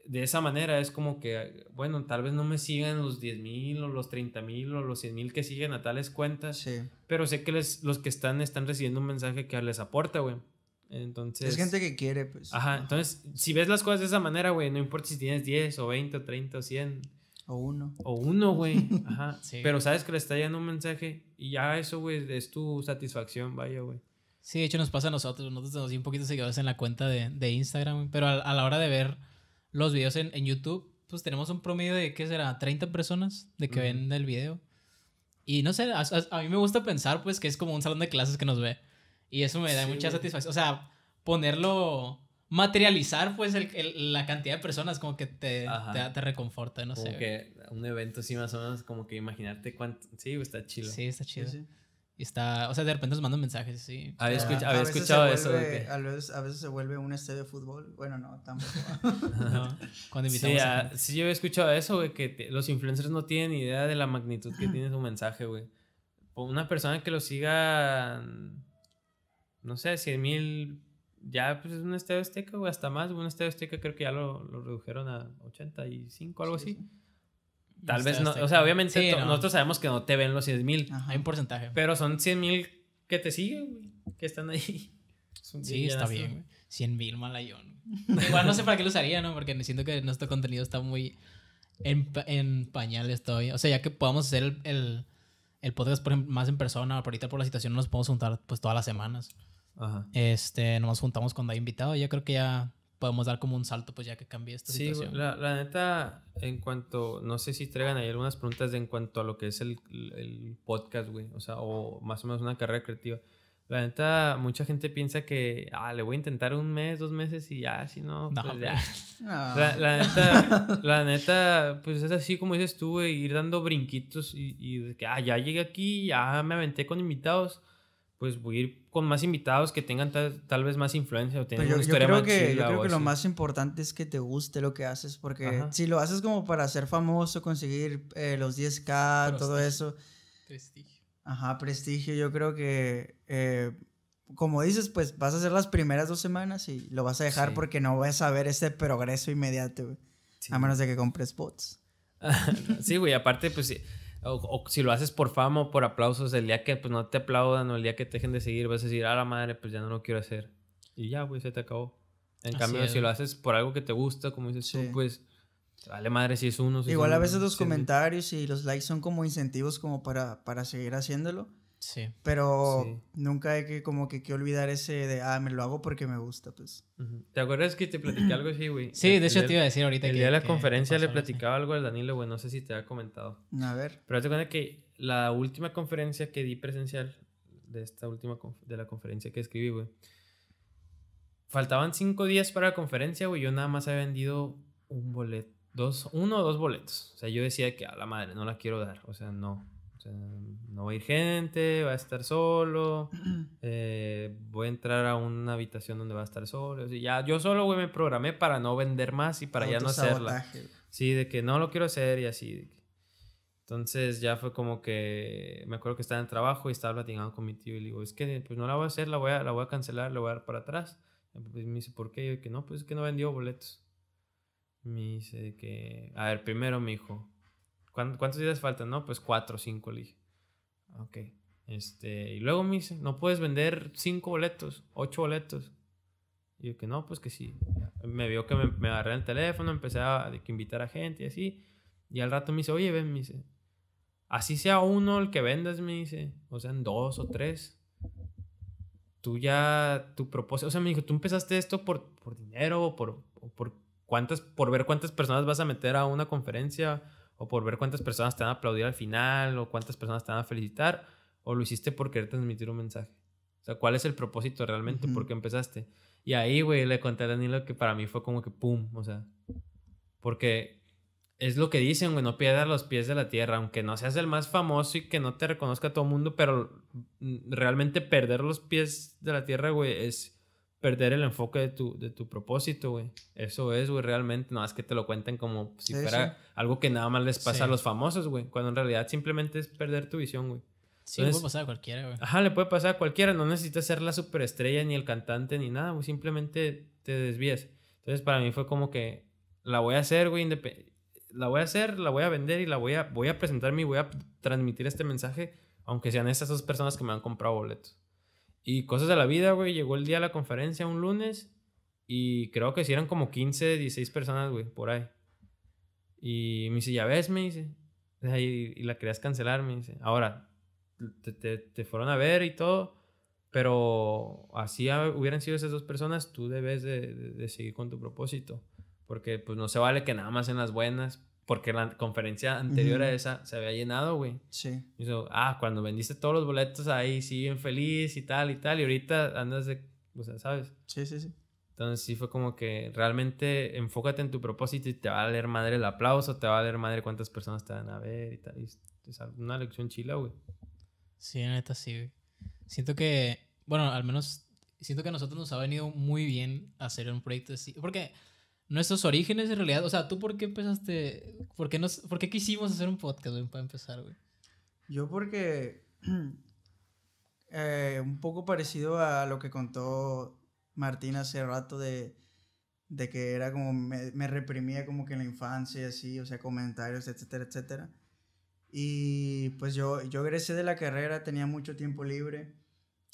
Speaker 2: de esa manera es como que, bueno, tal vez no me sigan los 10.000 mil o los 30.000 mil o los 100.000 mil que siguen a tales cuentas, sí. pero sé que les, los que están están recibiendo un mensaje que les aporta, güey. Entonces, es gente que quiere, pues. Ajá, entonces, si ves las cosas de esa manera, güey, no importa si tienes 10 o 20 o 30 o 100. O uno. O uno, güey. Ajá. sí. Pero sabes que le está yendo un mensaje y ya eso, güey, es tu satisfacción, vaya, güey.
Speaker 3: Sí, de hecho nos pasa a nosotros, nosotros tenemos un poquito de seguidores en la cuenta de, de Instagram, pero a, la hora de ver los videos en, en, YouTube, pues tenemos un promedio de, ¿qué será? 30 personas de que ven el video. Y no sé, a, mí me gusta pensar pues que es como un salón de clases que nos ve. Y eso me da mucha satisfacción. O sea, ponerlo, materializar pues el, la cantidad de personas como que te, te, te, reconforta, no sé. que
Speaker 2: un evento así más o menos como que imaginarte cuánto... Sí,
Speaker 3: está chido. Sí, está chido está, o sea, de repente nos mandan mensajes, sí. Había, escuchado eso. De
Speaker 1: a, veces, se vuelve un este de fútbol. Bueno, no, tampoco.
Speaker 3: cuando
Speaker 2: invitamos. Sí, sí, yo había escuchado eso, güey, que los influencers no tienen idea de la magnitud que tiene su mensaje, güey. Una persona que lo siga, no sé, 100 mil, ya pues es un estadio azteca, güey, hasta más. Un estadio azteca creo que ya lo, redujeron a 85, algo así. Tal vez no, o sea, obviamente nosotros sabemos que no te ven los 100
Speaker 3: mil. Hay un porcentaje. Pero son 100 mil que te siguen, güey, que están ahí.
Speaker 4: sí, está bien, güey.
Speaker 3: 100 mil malayón. Igual no sé para qué lo usaría, ¿no? Porque siento que nuestro contenido está muy en, en pañales todavía. O sea, ya que podamos hacer el, podcast por ejemplo, más en persona, ahorita por la situación no nos podemos juntar pues todas las semanas. Ajá. Este, nos juntamos cuando hay invitado. Yo creo que ya podemos dar como un salto, pues ya que cambie esta sí, La,
Speaker 2: la neta, en cuanto, no sé si traigan ahí algunas preguntas de en cuanto a lo que es el, el podcast, güey, o sea, o más o menos una carrera creativa. La neta, mucha gente piensa que, ah, le voy a intentar un mes, dos meses y ya, si no, no pues ya. La, neta, la neta, pues es así como dices tú, güey, ir dando brinquitos y, y que, ah, ya llegué aquí, ya me aventé con invitados pues voy a ir con más invitados que tengan tal, vez más influencia o tengan pues historia creo más que, Yo creo que lo
Speaker 1: más importante es que te guste lo que haces, porque si lo haces como para ser famoso, conseguir eh, los 10K, todo eso. Prestigio. Ajá, prestigio. Yo creo que, eh, como dices, pues vas a hacer las primeras dos semanas y lo vas a dejar porque no vas a ver ese progreso inmediato, A menos de que compres bots.
Speaker 2: sí, güey, aparte, pues sí o, si lo haces por fama o por aplausos, el día que pues, no te aplaudan o el día que te dejen de seguir, vas a decir, a la madre, pues ya no lo quiero hacer. Y ya, pues se te acabó. En cambio, si lo haces por algo que te gusta, como dices tú, pues vale madre si es uno. Igual a veces los
Speaker 1: comentarios y los likes son como incentivos como para, para seguir haciéndolo. Sí. Pero nunca hay que como que, que, olvidar ese de, ah, me lo hago porque me gusta, pues.
Speaker 2: ¿Te acuerdas que te platicé algo así, güey? Sí, de hecho te iba a decir ahorita. El día de la conferencia le platicaba algo al Danilo, güey, no sé si te ha comentado. A ver. Pero te cuenta que la última conferencia que di presencial, de esta última, de la conferencia que escribí, güey, faltaban cinco días para la conferencia, güey, yo nada más había vendido un boleto, dos, uno o dos boletos. O sea, yo decía que a la madre, no la quiero dar, o sea, no no va a ir gente, va a estar solo, eh, voy a entrar a una habitación donde va a estar solo. O ya, yo solo, me programé para no vender más y para ya no hacerla. Sí, de que no lo quiero hacer y así. Entonces ya fue como que me acuerdo que estaba en trabajo y estaba platicando con mi tío y le digo, es que pues no la voy a hacer, la voy a, la voy a cancelar, la voy a dar para atrás. Pues, me dice, ¿por qué? Y yo que no, pues es que no vendió boletos. Me dice que, a ver, primero me dijo, ¿cuántos días faltan? No, pues cuatro, cinco, le dije. Ok. Este, y luego me dice, no puedes vender cinco boletos, ocho boletos. Y yo que no, pues que sí. Me vio que me, agarré el teléfono, empecé a de, que invitar a gente y así. Y al rato me dice, oye, ven, me dice, así sea uno el que vendas, me dice, o en dos o tres. Tú ya, tu propósito, o sea, me dijo, tú empezaste esto por, por dinero, por, por cuántas, por ver cuántas personas vas a meter a una conferencia o por ver cuántas personas te van a aplaudir al final o cuántas personas te van a felicitar o lo hiciste por querer transmitir un mensaje. O sea, ¿cuál es el propósito realmente? ¿Por qué empezaste? Y ahí, güey, le conté a Danilo que para mí fue como que pum, o sea, porque es lo que dicen, güey, no pierdas los pies de la tierra, aunque no seas el más famoso y que no te reconozca todo el mundo, pero mm, realmente perder los pies de la tierra, güey, es perder el enfoque de tu, de tu propósito, güey. Eso es, güey, realmente. No es que te lo cuenten como si fuera algo que nada más les pasa a los famosos, güey. Cuando en realidad simplemente es perder tu visión, güey. Sí, le puede pasar a cualquiera, güey. Ajá, le puede pasar a cualquiera. No necesitas ser la superestrella, ni el cantante, ni nada, güey. Simplemente te desvías. Entonces, para mí fue como que la voy a hacer, güey. La voy a hacer, la voy a vender y la voy a, voy a presentarme y voy a transmitir este mensaje, aunque sean esas dos personas que me han comprado boletos. Y cosas de la vida, güey, llegó el día de la conferencia un lunes y creo que si eran como 15, 16 personas, güey, por ahí. Y me dice, ya ves, me dice. Y, la querías cancelar, me dice. Ahora, te, fueron a ver y todo, pero así hubieran sido esas dos personas, tú debes de, de seguir con tu propósito. Porque pues no se vale que nada más en las buenas porque la conferencia anterior a esa se había llenado, güey. Sí. Y ah, cuando vendiste todos los boletos ahí, sí, bien feliz y tal y tal. Y ahorita andas de. O
Speaker 1: sea, ¿sabes? Sí, sí, sí.
Speaker 2: Entonces sí fue como que realmente enfócate en tu propósito y te va a leer madre el aplauso, te va a leer madre cuántas personas te van a ver y tal. es una lección chila, güey.
Speaker 3: Sí, neta sí, güey. Siento que, bueno, al menos siento que a nosotros nos ha venido muy bien hacer un proyecto así. Porque nuestros orígenes en realidad. O sea, ¿tú por qué empezaste? ¿Por qué, nos, por qué quisimos hacer un podcast, para empezar, güey? Yo
Speaker 1: porque... Eh, un poco parecido a lo que contó Martín hace rato de, de que era como... Me, reprimía como que en la infancia y así, o sea, comentarios, etcétera, etcétera. Y pues yo, yo egresé de la carrera, tenía mucho tiempo libre,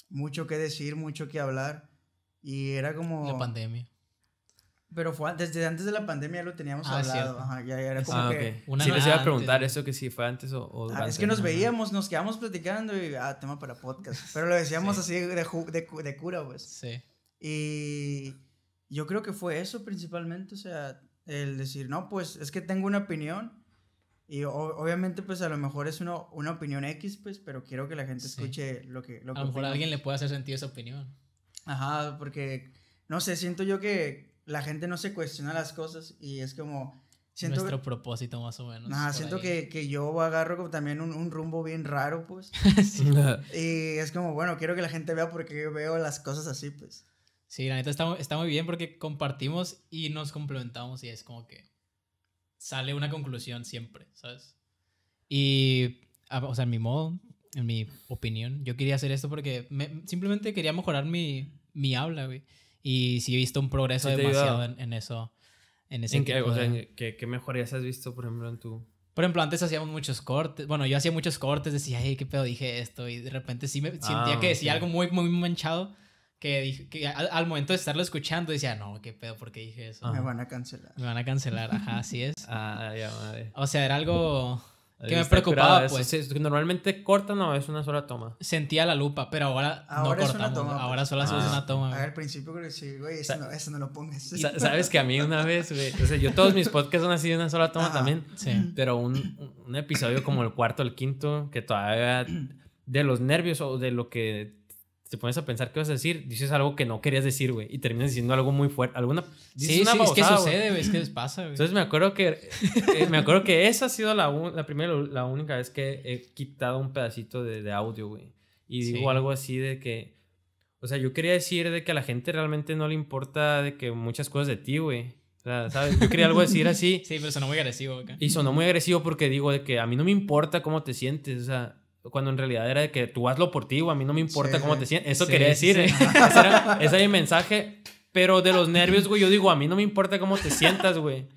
Speaker 1: mucho que decir, mucho que hablar. Y era como... La pandemia. Pero fue antes, desde antes de la pandemia lo teníamos ah, hablado. Ajá, ya, era ah, como les iba a preguntar
Speaker 2: eso que si fue antes o. o ah, es que nos veíamos,
Speaker 1: nos quedamos platicando y. Ah, tema para podcast. Pero lo decíamos así de, de, cura, pues. Sí. Y yo creo que fue eso principalmente, o sea, el decir, no, pues es que tengo una opinión. Y obviamente, pues a lo mejor es una, una opinión X, pues, pero quiero que la gente escuche lo que. Lo a lo mejor a alguien
Speaker 3: le puede hacer sentido esa opinión. Ajá,
Speaker 1: porque. No sé, siento yo que la gente no se cuestiona las cosas y es como... Nuestro propósito
Speaker 3: más o menos. nada siento
Speaker 1: que, que, yo agarro como también un, un, rumbo bien raro, pues. Y es como, bueno, quiero que la gente vea porque yo veo las cosas así, pues.
Speaker 3: Sí, la neta está, está muy bien porque compartimos y nos complementamos y es como que sale una conclusión siempre, ¿sabes? Y, ah, o sea, en mi modo, en mi opinión, yo quería hacer esto porque simplemente quería mejorar mi, mi habla, güey. Y sí he visto un progreso demasiado en, eso. En ese ¿En qué, mejorías has visto, por ejemplo, en tu...? Por ejemplo, antes hacíamos muchos cortes. Bueno, yo hacía muchos cortes, decía, ay, qué pedo dije esto. Y de repente sí me ah, sentía que decía algo muy, muy manchado. Que, que al, al, momento de estarlo escuchando decía, no, qué pedo, ¿por qué dije eso? Me van a cancelar. Me van a cancelar, ajá, así es. ah, ya madre. O sea, era algo que me preocupaba, pues. normalmente cortan o es una sola toma. Sentía la lupa, pero ahora, ahora no cortamos. Toma, pues. ahora solo haces ah. una toma. Al
Speaker 1: principio creo que sí, güey, eso, no, lo pongas. Sabes que a
Speaker 2: mí una vez, güey. yo todos mis podcasts son así de una sola toma ah. también. Sí. Pero un, un episodio como el cuarto, el quinto, que todavía de los nervios o de lo que te pones a pensar qué vas a decir, dices algo que no querías decir, güey, y terminas diciendo algo muy fuerte, alguna dices sí, sí, es que sucede, güey, es que les pasa, güey. Entonces me acuerdo que eh, me acuerdo que esa ha sido la, primera la única vez que he quitado un pedacito de, audio, güey. Y digo algo así de que o sea, yo quería decir de que a la gente realmente no le importa de que muchas cosas de ti, güey. O sea, ¿sabes? Yo quería algo decir así. Sí, pero sonó muy agresivo acá. Y sonó muy agresivo porque digo de que a mí no me importa cómo te sientes, o sea, cuando en realidad era de que tú hazlo por ti, güey. a mí no me importa cómo te sientes. Eso quería decir, eh. güey. ese, era, mi mensaje. Pero de los nervios, güey, yo digo, a mí no me importa cómo te sientas, güey.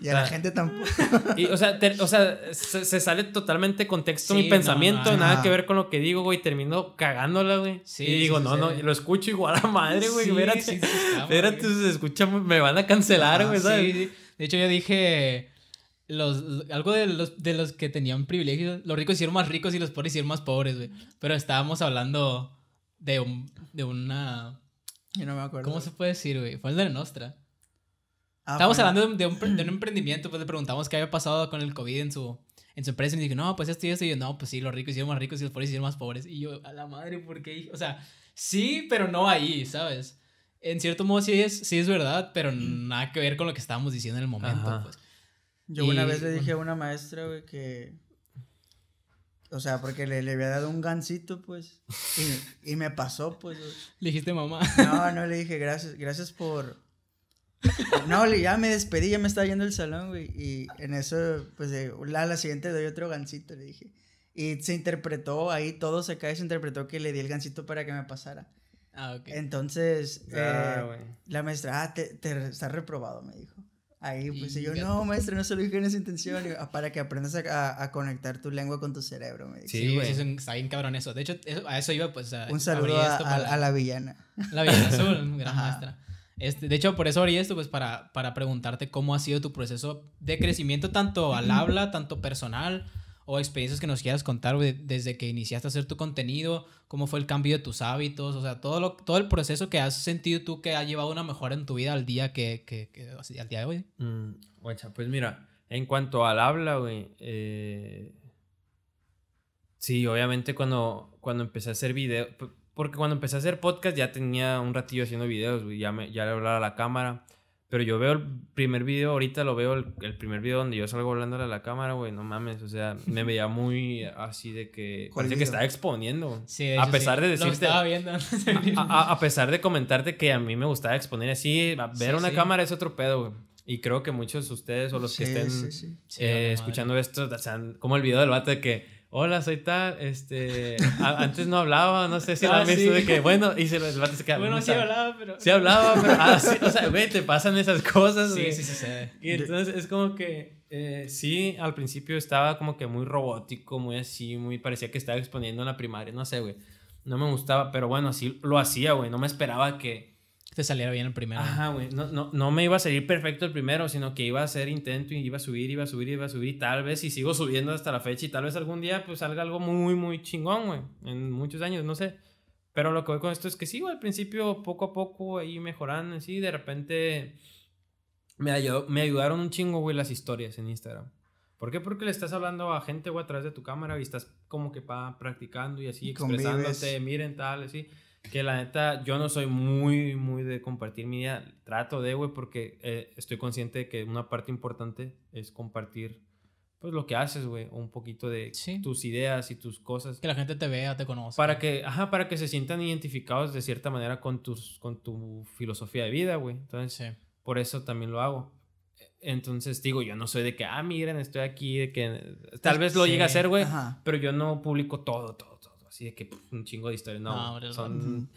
Speaker 1: Y a la gente tampoco.
Speaker 2: o sea, se, sale totalmente contexto mi pensamiento, nada que ver con lo que digo, güey. Termino cagándola, güey. y digo, no, no, lo escucho igual a madre, güey. espérate, espérate,
Speaker 3: se escucha, me van a cancelar, güey, ¿sabes? De hecho, yo dije, los, algo de los, de los que tenían privilegios, los ricos hicieron más ricos y los pobres hicieron más pobres, güey. Pero estábamos hablando de, de una... Yo no me acuerdo. ¿Cómo se puede decir, güey? Fue el de la Nostra. Ah, estábamos hablando de un, de, un, emprendimiento, pues le preguntamos qué había pasado con el COVID en su, en su empresa y me dijo, no, pues esto y esto. Y yo, no, pues sí, los ricos hicieron más ricos y los pobres hicieron más pobres. Y yo, a la madre, ¿por qué? O sea, sí, pero no ahí, ¿sabes? En cierto modo sí es, sí es verdad, pero nada que ver con lo que estábamos diciendo en el momento, pues. Yo una vez le dije
Speaker 1: a una maestra, güey, que. O sea, porque le, le había dado un gancito, pues. Y, me pasó, pues.
Speaker 3: ¿Le dijiste mamá?
Speaker 1: No, no le dije, gracias, gracias por. No, ya me despedí, ya me estaba yendo el salón, güey. Y en eso, pues, la, la siguiente doy otro gancito, le dije. Y se interpretó, ahí todo se cae, se interpretó que le di el gancito para que me pasara. Ah, ok. Entonces, ah, eh, la maestra, ah, te, te reprobado, me dijo. Ahí, pues, yo, no, maestro, no se lo dije en esa intención. Ah, para que aprendas a, conectar tu lengua con tu cerebro. Sí, es
Speaker 3: un, está bien cabrón eso. De hecho, a eso iba, pues. A, un saludo a, la villana.
Speaker 4: La villana azul, gran maestra.
Speaker 3: Este, de hecho, por eso abrí esto, pues, para, para preguntarte cómo ha sido tu proceso de crecimiento, tanto al habla, tanto personal, o experiencias que nos quieras contar desde que iniciaste a hacer tu contenido, cómo fue el cambio de tus hábitos, o sea, todo, lo, todo el proceso que has sentido tú que ha llevado una mejora en tu vida al día, que, que, al día de hoy.
Speaker 2: Mm, pues mira, en cuanto al habla, güey, eh, sí, obviamente cuando, cuando empecé a hacer videos, porque cuando empecé a hacer podcast ya tenía un ratillo haciendo videos, ya, ya le hablaba a la cámara. Pero yo veo el primer video, ahorita lo veo, el, primer video donde yo salgo hablándole a la cámara, güey, no mames, o sea, me veía muy así de que... Parece que estaba exponiendo. Sí, a pesar de decirte... Lo estaba viendo. a, pesar de comentarte que a mí me gustaba exponer así, ver una cámara es otro pedo, güey. Y creo que muchos de ustedes o los que estén eh, escuchando esto, o sea, como el video del vato de que hola, soy tal, este, antes no hablaba, no sé si la lo ah, de que, bueno, y se los que se Bueno, sí hablaba, pero... Sí hablaba, pero, ah, o sea, güey, te pasan esas cosas. Sí, sí, sí, sí. Y entonces es como que, eh, sí, al principio estaba como que muy robótico, muy así, muy, parecía que estaba exponiendo en la primaria, no sé, güey. No me gustaba, pero bueno, así lo hacía, güey, no me esperaba que te saliera bien el primero. Ajá, güey. No, no, no, me iba a salir perfecto el primero, sino que iba a hacer intento y iba a subir, iba a subir, iba a subir. Tal vez, y sigo subiendo hasta la fecha, y tal vez algún día pues salga algo muy, muy chingón, güey. En muchos años, no sé. Pero lo que voy con esto es que sí, al principio, poco a poco, ahí mejorando, así. De repente me, ayudaron un chingo, güey, las historias en Instagram. ¿Por qué? Porque le estás hablando a gente, güey, a través de tu cámara y estás como que pa, practicando y así, expresándote, miren, tal, así. Que la neta, yo no soy muy, muy de compartir mi vida Trato de, güey, porque eh, estoy consciente de que una parte importante es compartir, pues, lo que haces, güey. Un poquito de tus ideas y tus cosas. Que la gente te vea, te conozca. Para que, ajá, para que se sientan identificados de cierta manera con, tus, con tu filosofía de vida, güey. Entonces, por eso también lo hago. Entonces digo, yo no soy de que, ah, miren, estoy aquí, de que tal vez lo llega llegue a ser, güey, pero yo no publico todo, todo de que un chingo de historias, No, son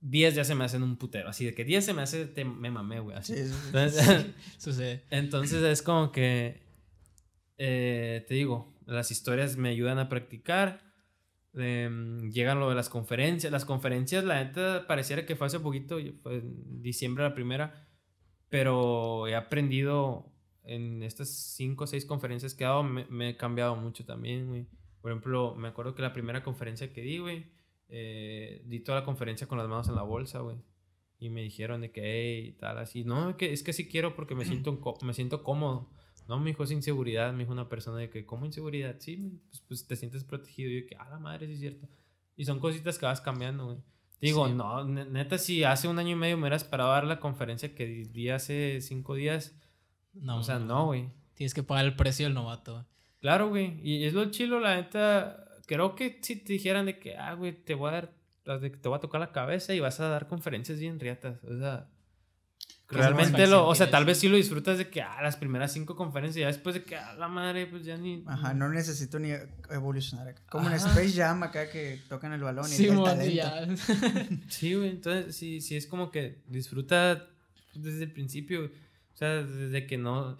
Speaker 2: 10 ya se me hacen un putero, así de que 10 se me hace, te, me mamé, güey. Así. entonces, sucede. entonces es como que, eh, te digo, las historias me ayudan a practicar. Em, llegan lo de las conferencias. Las conferencias, la neta, pareciera que fue hace poquito, fue diciembre la primera, pero he aprendido en estas 5 o 6 conferencias que he dado, me, me he cambiado mucho también, güey. Por ejemplo, me acuerdo que la primera conferencia que di, güey, eh, di toda la conferencia con las manos en la bolsa, güey. Y me dijeron de que, hey, tal, así. No, que, es que sí quiero porque me siento, me siento cómodo. No, me dijo, es inseguridad. Me dijo una persona de que, ¿cómo inseguridad? Sí, pues, pues, te sientes protegido. Y yo que, a la madre, sí es cierto. Y son cositas que vas cambiando, güey. Digo, no, neta, si hace un año y medio me parado para dar la conferencia que di hace cinco días. No. O sea, no, güey.
Speaker 3: Tienes que pagar el precio del novato.
Speaker 2: Claro, güey. Y es lo chilo, la neta. Creo que si te dijeran de que, ah, güey, te voy a dar, que te voy a tocar la cabeza y vas a dar conferencias bien riatas. O sea, pues realmente lo, o sea, tal vez sí lo disfrutas de que, ah, las primeras cinco conferencias, ya después de que, ah, la madre, pues ya ni. Ajá,
Speaker 1: no necesito ni evolucionar acá. Como en Space Jam acá que tocan el balón y sí, talento.
Speaker 2: sí, güey. Entonces, sí, sí es como que disfruta desde el principio. O sea, desde que no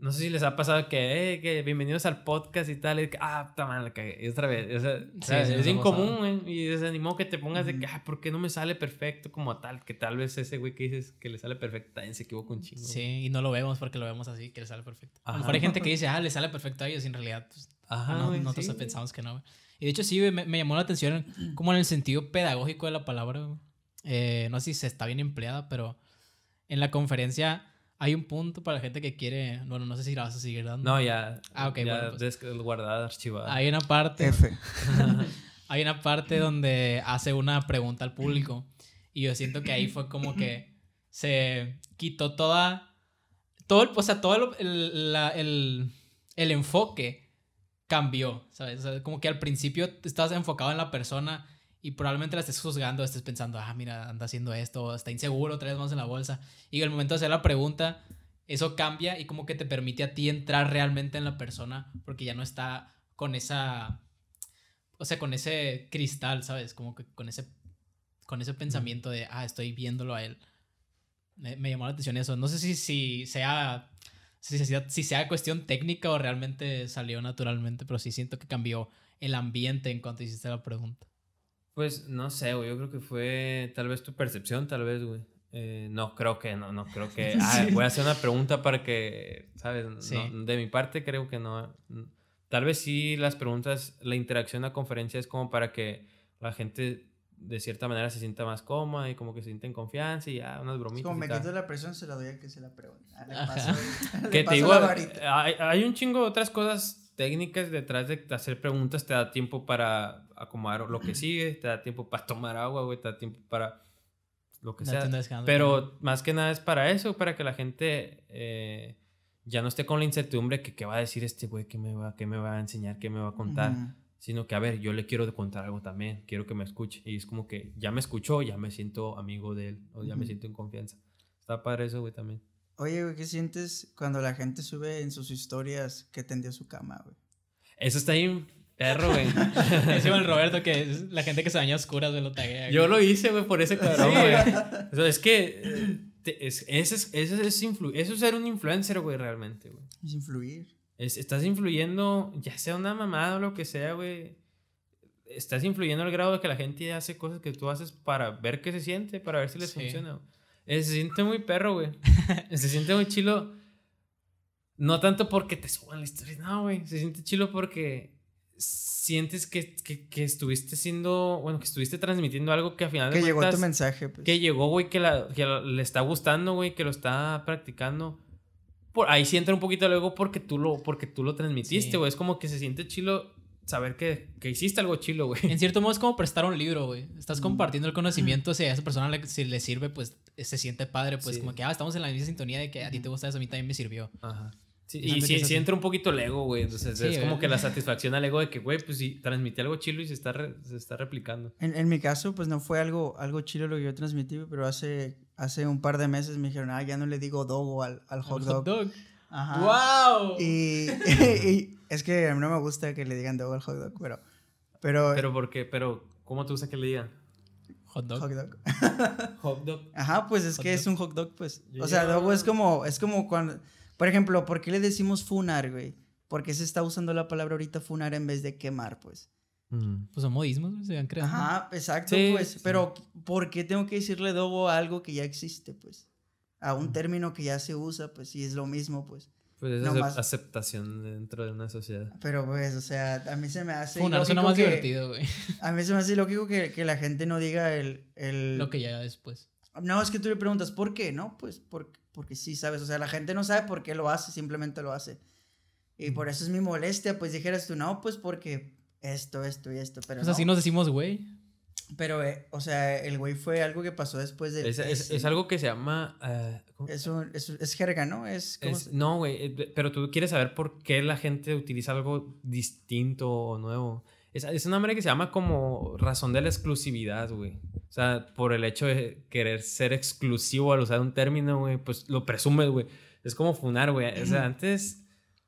Speaker 2: no sé si les ha pasado que, eh, que bienvenidos al podcast y tal. Y que, ah, ¡Está mal! la cagué. otra vez. O sea, sí, es incomún, eh, Y desanimó que te pongas de que, ah, ¿por qué no me sale perfecto como tal? Que tal vez ese güey que dices que le sale perfecto también se equivoca un chingo.
Speaker 3: Sí, y no lo vemos porque lo vemos así, que le sale perfecto. A lo mejor hay gente que dice, ah, le sale perfecto a ellos y en realidad pues, Ajá, no, nosotros pensamos que no. Y de hecho sí, me, llamó la atención como en el sentido pedagógico de la palabra. Eh, no sé si se está bien empleada, pero en la conferencia hay un punto para la gente que quiere. Bueno, no sé si la vas a seguir dando. No, ya. Ah, ok, ya bueno. Pues. guardada, archivada. Hay una parte. F. hay una parte donde hace una pregunta al público. Y yo siento que ahí fue como que se quitó toda. Todo o sea, todo el, el, el enfoque cambió, ¿sabes? como que al principio estás enfocado en la persona y probablemente la estés juzgando, estés pensando, ah, mira, anda haciendo esto, está inseguro, traes más en la bolsa. Y el momento de hacer la pregunta, eso cambia y como que te permite a ti entrar realmente en la persona porque ya no está con esa, o sea, con ese cristal, ¿sabes? Como que con ese, con ese pensamiento de, ah, estoy viéndolo a él. Me, llamó la atención eso. No sé si, si sea... Si sea, si sea cuestión técnica o realmente salió naturalmente, pero sí siento que cambió el ambiente en cuanto hiciste la pregunta.
Speaker 2: Pues no sé, güey. Yo creo que fue tal vez tu percepción, tal vez, güey. Eh, no creo que, no, no creo que. Ah, voy a hacer una pregunta para que, ¿sabes? de mi parte, creo que no. Mm, tal vez sí las preguntas, la interacción a conferencia es como para que la gente de cierta manera se sienta más cómoda y como que se sienta en confianza y ya, unas bromitas. Como me quito la
Speaker 1: presión, se la doy a que se la pregunte. Ah, que te digo, hay,
Speaker 2: hay, un chingo de otras cosas técnicas detrás de hacer preguntas te da tiempo para acomodar lo que sigue, te da tiempo para tomar agua, güey, te da tiempo para lo que sea. Pero más que nada es para eso, para que la gente eh, ya no esté con la incertidumbre que qué va a decir este güey, qué me va, me va a enseñar, qué me va a contar. Sino que, a ver, yo le quiero contar algo también, quiero que me escuche. Y es como que ya me escuchó, ya me siento amigo de él, o ya me siento en confianza. Está para eso, güey, también.
Speaker 1: Oye, güey, ¿qué sientes cuando la gente sube en sus historias que tendió su cama, güey? Eso está ahí, perro, güey. el
Speaker 3: Roberto, que es la gente que se baña oscuras, güey, lo taguea.
Speaker 2: Yo lo hice, güey, por ese cabrón, güey. es que eh, es, eso es ser un influencer, güey, realmente, güey. Es influir. estás influyendo, ya sea una mamada o lo que sea, güey. Estás influyendo al grado de que la gente hace cosas que tú haces para ver qué se siente, para ver si les funciona. Eh, se siente muy perro, güey. Se siente muy chilo. No tanto porque te suban la historia, no, güey. Se siente chilo porque sientes que, que, estuviste siendo, bueno, que estuviste transmitiendo algo que al final de Que llegó tu mensaje, pues. Que llegó, güey, que, le está gustando, güey, que lo está practicando. Por, ahí sí entra un poquito luego porque
Speaker 3: tú lo, porque tú lo transmitiste, güey. Es como que se siente chilo saber que, que hiciste algo chilo, güey. En cierto modo es como prestar un libro, güey. Estás mm. compartiendo el conocimiento, si a esa persona le, si le sirve, pues se siente padre, pues como que, ah, estamos en la misma sintonía de que a ti te gusta eso, a mí también me sirvió. Ajá. y si, si entra
Speaker 2: un poquito el ego, güey. Entonces es como que la satisfacción al ego de que, güey, pues sí, transmití algo chilo y se está, se está replicando.
Speaker 1: En, en, mi caso, pues no fue algo, algo chilo lo que yo transmití, pero hace, hace un par de meses me dijeron, ah, ya no le digo dogo al, al Hot dog. Ajá. ¡Wow! Y, es que a mí no me gusta que le digan dog al hot dog, pero. Pero, ¿Pero
Speaker 2: por qué? ¿Pero cómo te gusta que le digan? Hot dog. Hot dog. Ajá, pues es que es un hot dog, pues. O sea,
Speaker 1: dog es ah". como, es como cuando. Por ejemplo, ¿por qué le decimos funar, güey? Porque se está usando la palabra ahorita funar en vez de quemar, pues.
Speaker 3: Mm. Pues son modismos, se han creado. Ajá, exacto, pues. Pero,
Speaker 1: ¿por qué tengo que decirle dogo a algo que ya existe, pues? a un término que ya se usa, pues sí es lo mismo, pues. Pues
Speaker 3: más...
Speaker 2: aceptación dentro de una sociedad.
Speaker 1: Pero pues, o sea, a mí se me hace. Funar suena más divertido, güey. A mí se me hace ilógico que, que la gente no diga el, el, Lo que ya después. No, es que tú le preguntas, ¿por qué? No, pues porque, porque sí, ¿sabes? O sea, la gente no sabe por qué lo hace, simplemente lo hace. Y por eso es mi molestia, pues dijeras tú, no, pues porque esto, esto y esto, pero. Pues así nos decimos, güey. Pero, eh, o sea, el güey fue algo que pasó después de... Es, es, algo que se llama... Ah, es, jerga, ¿no? Es, no, güey, eh, pero tú quieres
Speaker 2: saber por qué la gente utiliza algo distinto o nuevo. Es, una manera que se llama como razón de la exclusividad, güey. O sea, por el hecho de querer ser exclusivo al usar un término, güey, pues lo presumes, güey. Es como funar, güey. O sea, antes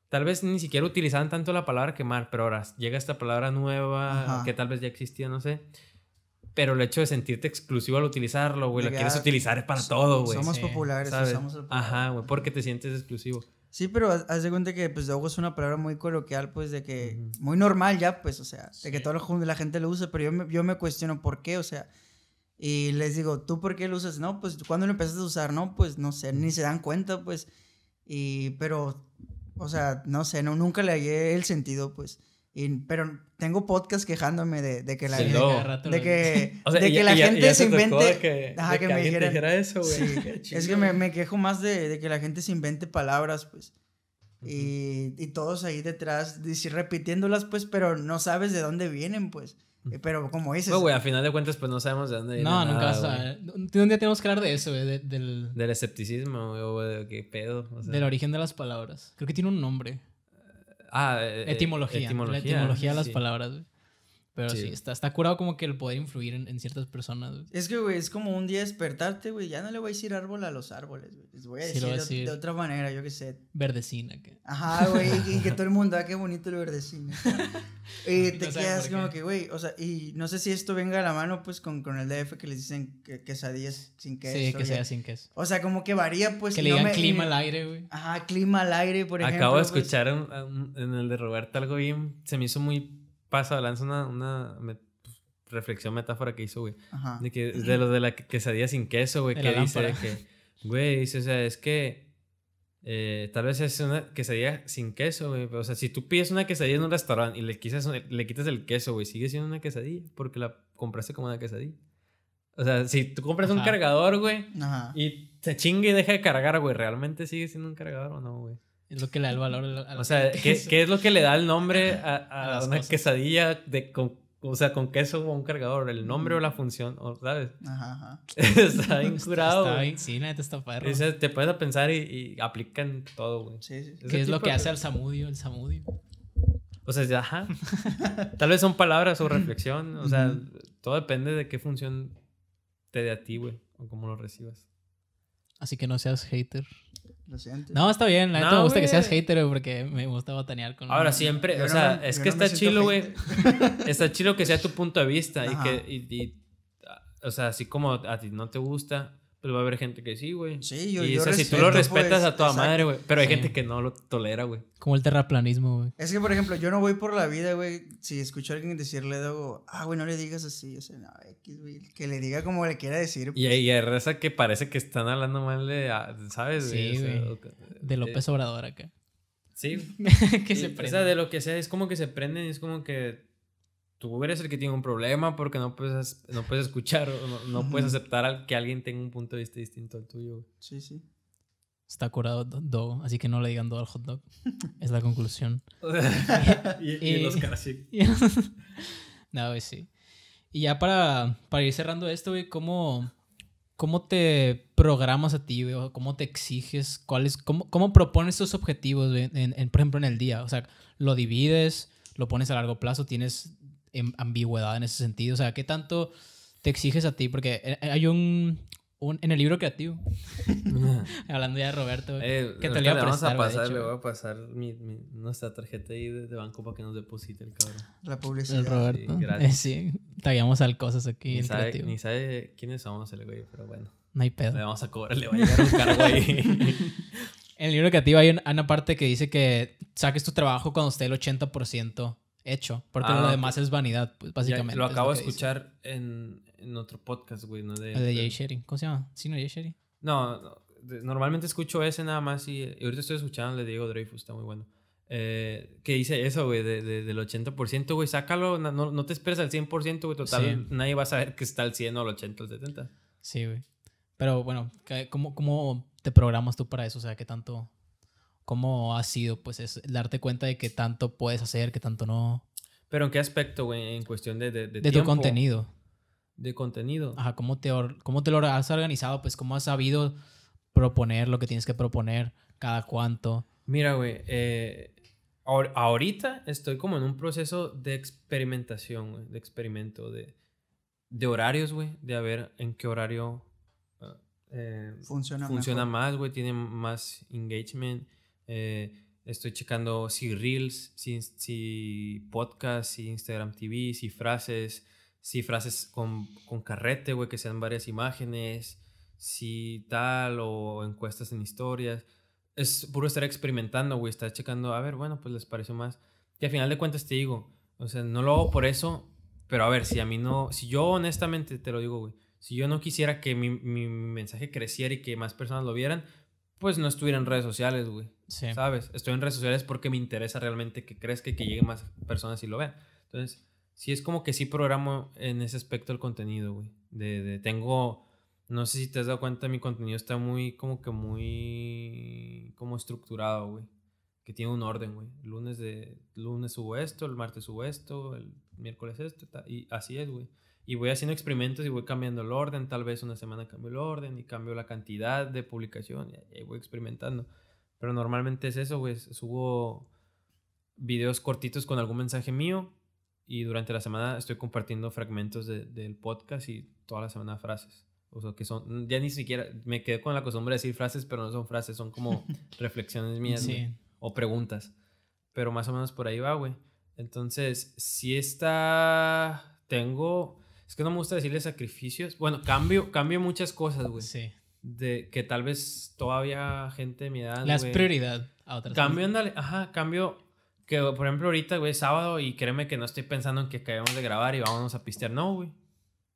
Speaker 2: tal vez ni siquiera utilizaban tanto la palabra quemar, pero ahora llega esta palabra nueva que tal vez ya existía, no sé pero el hecho de sentirte exclusivo al utilizarlo, güey, lo quieres utilizar es para todo, güey. Somos populares, Ajá, güey, porque te sientes exclusivo.
Speaker 1: Sí, pero haz de cuenta que pues de es una palabra muy coloquial, pues de que muy normal ya, pues, o sea, de que toda la gente lo usa, pero yo me, yo me cuestiono por qué, o sea, y les digo, ¿tú por qué lo usas? No, pues cuando lo empezaste a usar, no, pues no sé, ni se dan cuenta, pues, y, pero, o sea, no sé, no, nunca le hallé el sentido, pues pero tengo podcast quejándome de, que la, gente de, que, de que la gente se invente. ajá, que, me dijera eso, güey. es que me, quejo más de, que la gente se invente palabras, pues. y, todos ahí detrás, repitiéndolas, pues, pero no sabes de dónde vienen, pues.
Speaker 3: Pero como dices. Güey, a
Speaker 2: final de cuentas, pues no sabemos de dónde vienen No, nunca vas
Speaker 3: Un día tenemos que hablar de eso, güey. del...
Speaker 2: del escepticismo, o qué pedo. Del origen
Speaker 3: de las palabras. Creo que tiene un nombre. Ah, etimología. Eh, eh, etimología, la etimología de las palabras. Pero sí, está, está, curado como que el poder influir en, ciertas personas.
Speaker 1: Es que, güey, es como un día despertarte, güey. Ya no le voy a decir árbol a los árboles, güey. Les voy a, decir, de otra manera,
Speaker 3: yo qué sé. Verdecina, que. Ajá, güey. y, que todo
Speaker 1: el mundo, ah, qué bonito el verdecina. y eh, te quedas como que, güey, o sea, y no sé si esto venga a la mano, pues, con, con el DF que les dicen que, quesadillas sin queso. Sí, sea sin queso. O sea, como que varía, pues. Que le digan clima al aire, güey. Ajá, clima al aire, por ejemplo. Acabo de pues. escuchar
Speaker 2: en, el de Roberto algo bien, se me hizo muy pasa, lanza una, una pues, reflexión, metáfora que hizo, güey. De, de lo de la quesadilla sin queso, güey, que dice güey, dice, o sea, es que eh, tal vez es una quesadilla sin queso, güey. O sea, si tú pides una quesadilla en un restaurante y le, quitas, le quitas el queso, güey, sigue siendo una quesadilla porque la compraste como una quesadilla. O sea, si tú compras un
Speaker 3: cargador, güey,
Speaker 2: y se chingue y deja de cargar, güey, ¿realmente sigue siendo un cargador o no, güey? Es lo que le da el valor. A o sea, ¿qué, es lo que le da el nombre a, una quesadilla de, con, o sea, con queso o un cargador? ¿El nombre o la función? ¿Sabes? Ajá, está bien curado. sí, la neta está padre te puedes pensar y, aplican todo, güey. Sí, sí. ¿Qué es lo que hace al
Speaker 3: samudio, el samudio?
Speaker 2: O sea, ajá. Tal vez son palabras o reflexión. O sea, todo depende de qué función te dé a ti, güey. O cómo lo recibas.
Speaker 3: Así que no seas hater. No, está bien. La neta no, me gusta que seas hater, porque me gusta botanear con. Ahora, siempre, o sea, es que está chido, güey.
Speaker 2: está chido que sea tu punto de vista y que. y, o sea, así como a ti no te gusta, pues va a haber gente que sí, güey.
Speaker 3: Sí, yo, y yo si tú lo respetas a pues, toda madre, güey. Pero hay gente que no lo tolera, güey. Como el terraplanismo, güey.
Speaker 1: Es que, por ejemplo, yo no voy por la vida, güey. Si escucho a alguien decirle algo, ah, güey, no le digas así. O sea, no, X, güey. Que le diga como le quiera decir. Y, pues.
Speaker 2: y hay que parece que están hablando mal de, ah, ¿sabes? Sí, güey. de López Obrador
Speaker 3: acá. Sí.
Speaker 4: que se prende. O sea,
Speaker 2: de lo que sea, es como que se prenden es como que tú eres el que tiene un problema porque no puedes, no puedes escuchar, no, no puedes aceptar que alguien tenga un punto de vista distinto
Speaker 3: al tuyo. Sí, sí. Está curado todo así que no le digan todo al hot dog. Es la conclusión.
Speaker 4: y, y, sí.
Speaker 3: no, güey, sí. Y ya para, para ir cerrando esto, güey, ¿cómo, ¿cómo te programas a ti, güey? ¿Cómo te exiges? cómo, ¿Cómo propones tus objetivos, por ejemplo, en el día? O sea, ¿lo divides? ¿Lo pones a largo plazo? ¿Tienes ambigüedad en ese sentido? O sea, ¿qué tanto te exiges a ti? Porque eh, eh, hay un, en el libro creativo, hablando ya de Roberto, eh, que te lo voy a prestar, pasar, le
Speaker 2: voy a pasar nuestra tarjeta de, banco para que nos deposite el cabrón.
Speaker 3: La publicidad. El Roberto. Sí, gracias. Eh, al cosas aquí. Ni, sabe, creativo. ni
Speaker 2: sabe quiénes somos el güey, pero bueno. No hay pedo. Le vamos a cobrar, le va a llegar un cargo ahí.
Speaker 3: en el libro creativo hay una parte que dice que saques tu trabajo cuando esté el 80% hecho, porque ah, lo demás es vanidad, pues, básicamente. lo acabo de escuchar
Speaker 2: en, otro podcast, güey, ¿no? De, el de Jay Sherry.
Speaker 3: ¿Cómo se llama? ¿Sí no Jay Sherry? No, normalmente
Speaker 2: escucho ese nada más y, ahorita estoy escuchando le digo Dreyfus, está muy bueno. Eh, que dice eso, güey, de, del 80%, güey, sácalo, no, no, te esperes al 100%, güey, total, nadie va a saber que está al 100 o al 80 al 70.
Speaker 3: Sí, güey. Pero bueno, ¿cómo, ¿cómo te programas tú para eso? O sea, ¿qué tanto ¿Cómo ha sido, pues, es darte cuenta de que tanto puedes hacer, que tanto no?
Speaker 2: ¿Pero en qué aspecto, güey? En cuestión de... De, de, tu contenido.
Speaker 3: De contenido. Ajá, ¿cómo te, ¿cómo te lo has organizado? Pues, ¿cómo has sabido proponer lo que tienes que proponer? ¿Cada cuánto?
Speaker 2: Mira, güey, eh, ahorita estoy como en un proceso de experimentación, de experimento, de, de horarios, güey, de a ver en qué horario... Ah,
Speaker 1: eh, funciona, funciona
Speaker 2: más, güey, tiene más engagement eh, estoy checando si reels, si, si podcast, si Instagram TV, si frases, si frases con, con carrete, güey, que sean varias imágenes, si tal, o encuestas en historias. Es puro estar experimentando, güey, estar checando, a ver, bueno, pues les pareció más. Y al final de cuentas te digo, o sea, no lo hago por eso, pero a ver, si a mí no, si yo honestamente te lo digo, güey, si yo no quisiera que mi, mi mensaje creciera y que más personas lo vieran, pues no estuviera en redes sociales, güey. Sí. ¿Sabes? Estoy en redes sociales porque me interesa realmente que crezca y que llegue más personas y lo vean. Entonces, sí es como que sí programo en ese aspecto el contenido, güey. De, de, tengo, no sé si te has dado cuenta, mi contenido está muy, como que muy, como estructurado, güey. Que tiene un orden, güey. Lunes, de, lunes subo esto, el martes subo esto, el miércoles esto, y así es, güey. Y voy haciendo experimentos y voy cambiando el orden. Tal vez una semana cambio el orden y cambio la cantidad de publicación. y voy experimentando. Pero normalmente es eso, güey. Subo videos cortitos con algún mensaje mío y durante la semana estoy compartiendo fragmentos del podcast y toda la semana frases. O sea, que son, ya ni siquiera, me quedé con la costumbre de decir frases, pero no son frases, son como reflexiones mías o preguntas. Pero más o menos por ahí va, güey. Entonces, si esta... tengo, es que no me gusta decirle sacrificios. Bueno, cambio, cambio muchas cosas, güey. Sí de que tal vez todavía gente de mi edad. Las prioridad a otras Cambio, ajá, cambio. Que por ejemplo ahorita, güey, sábado y créeme que no estoy pensando en que acabemos de grabar y vámonos a pistear. No, güey.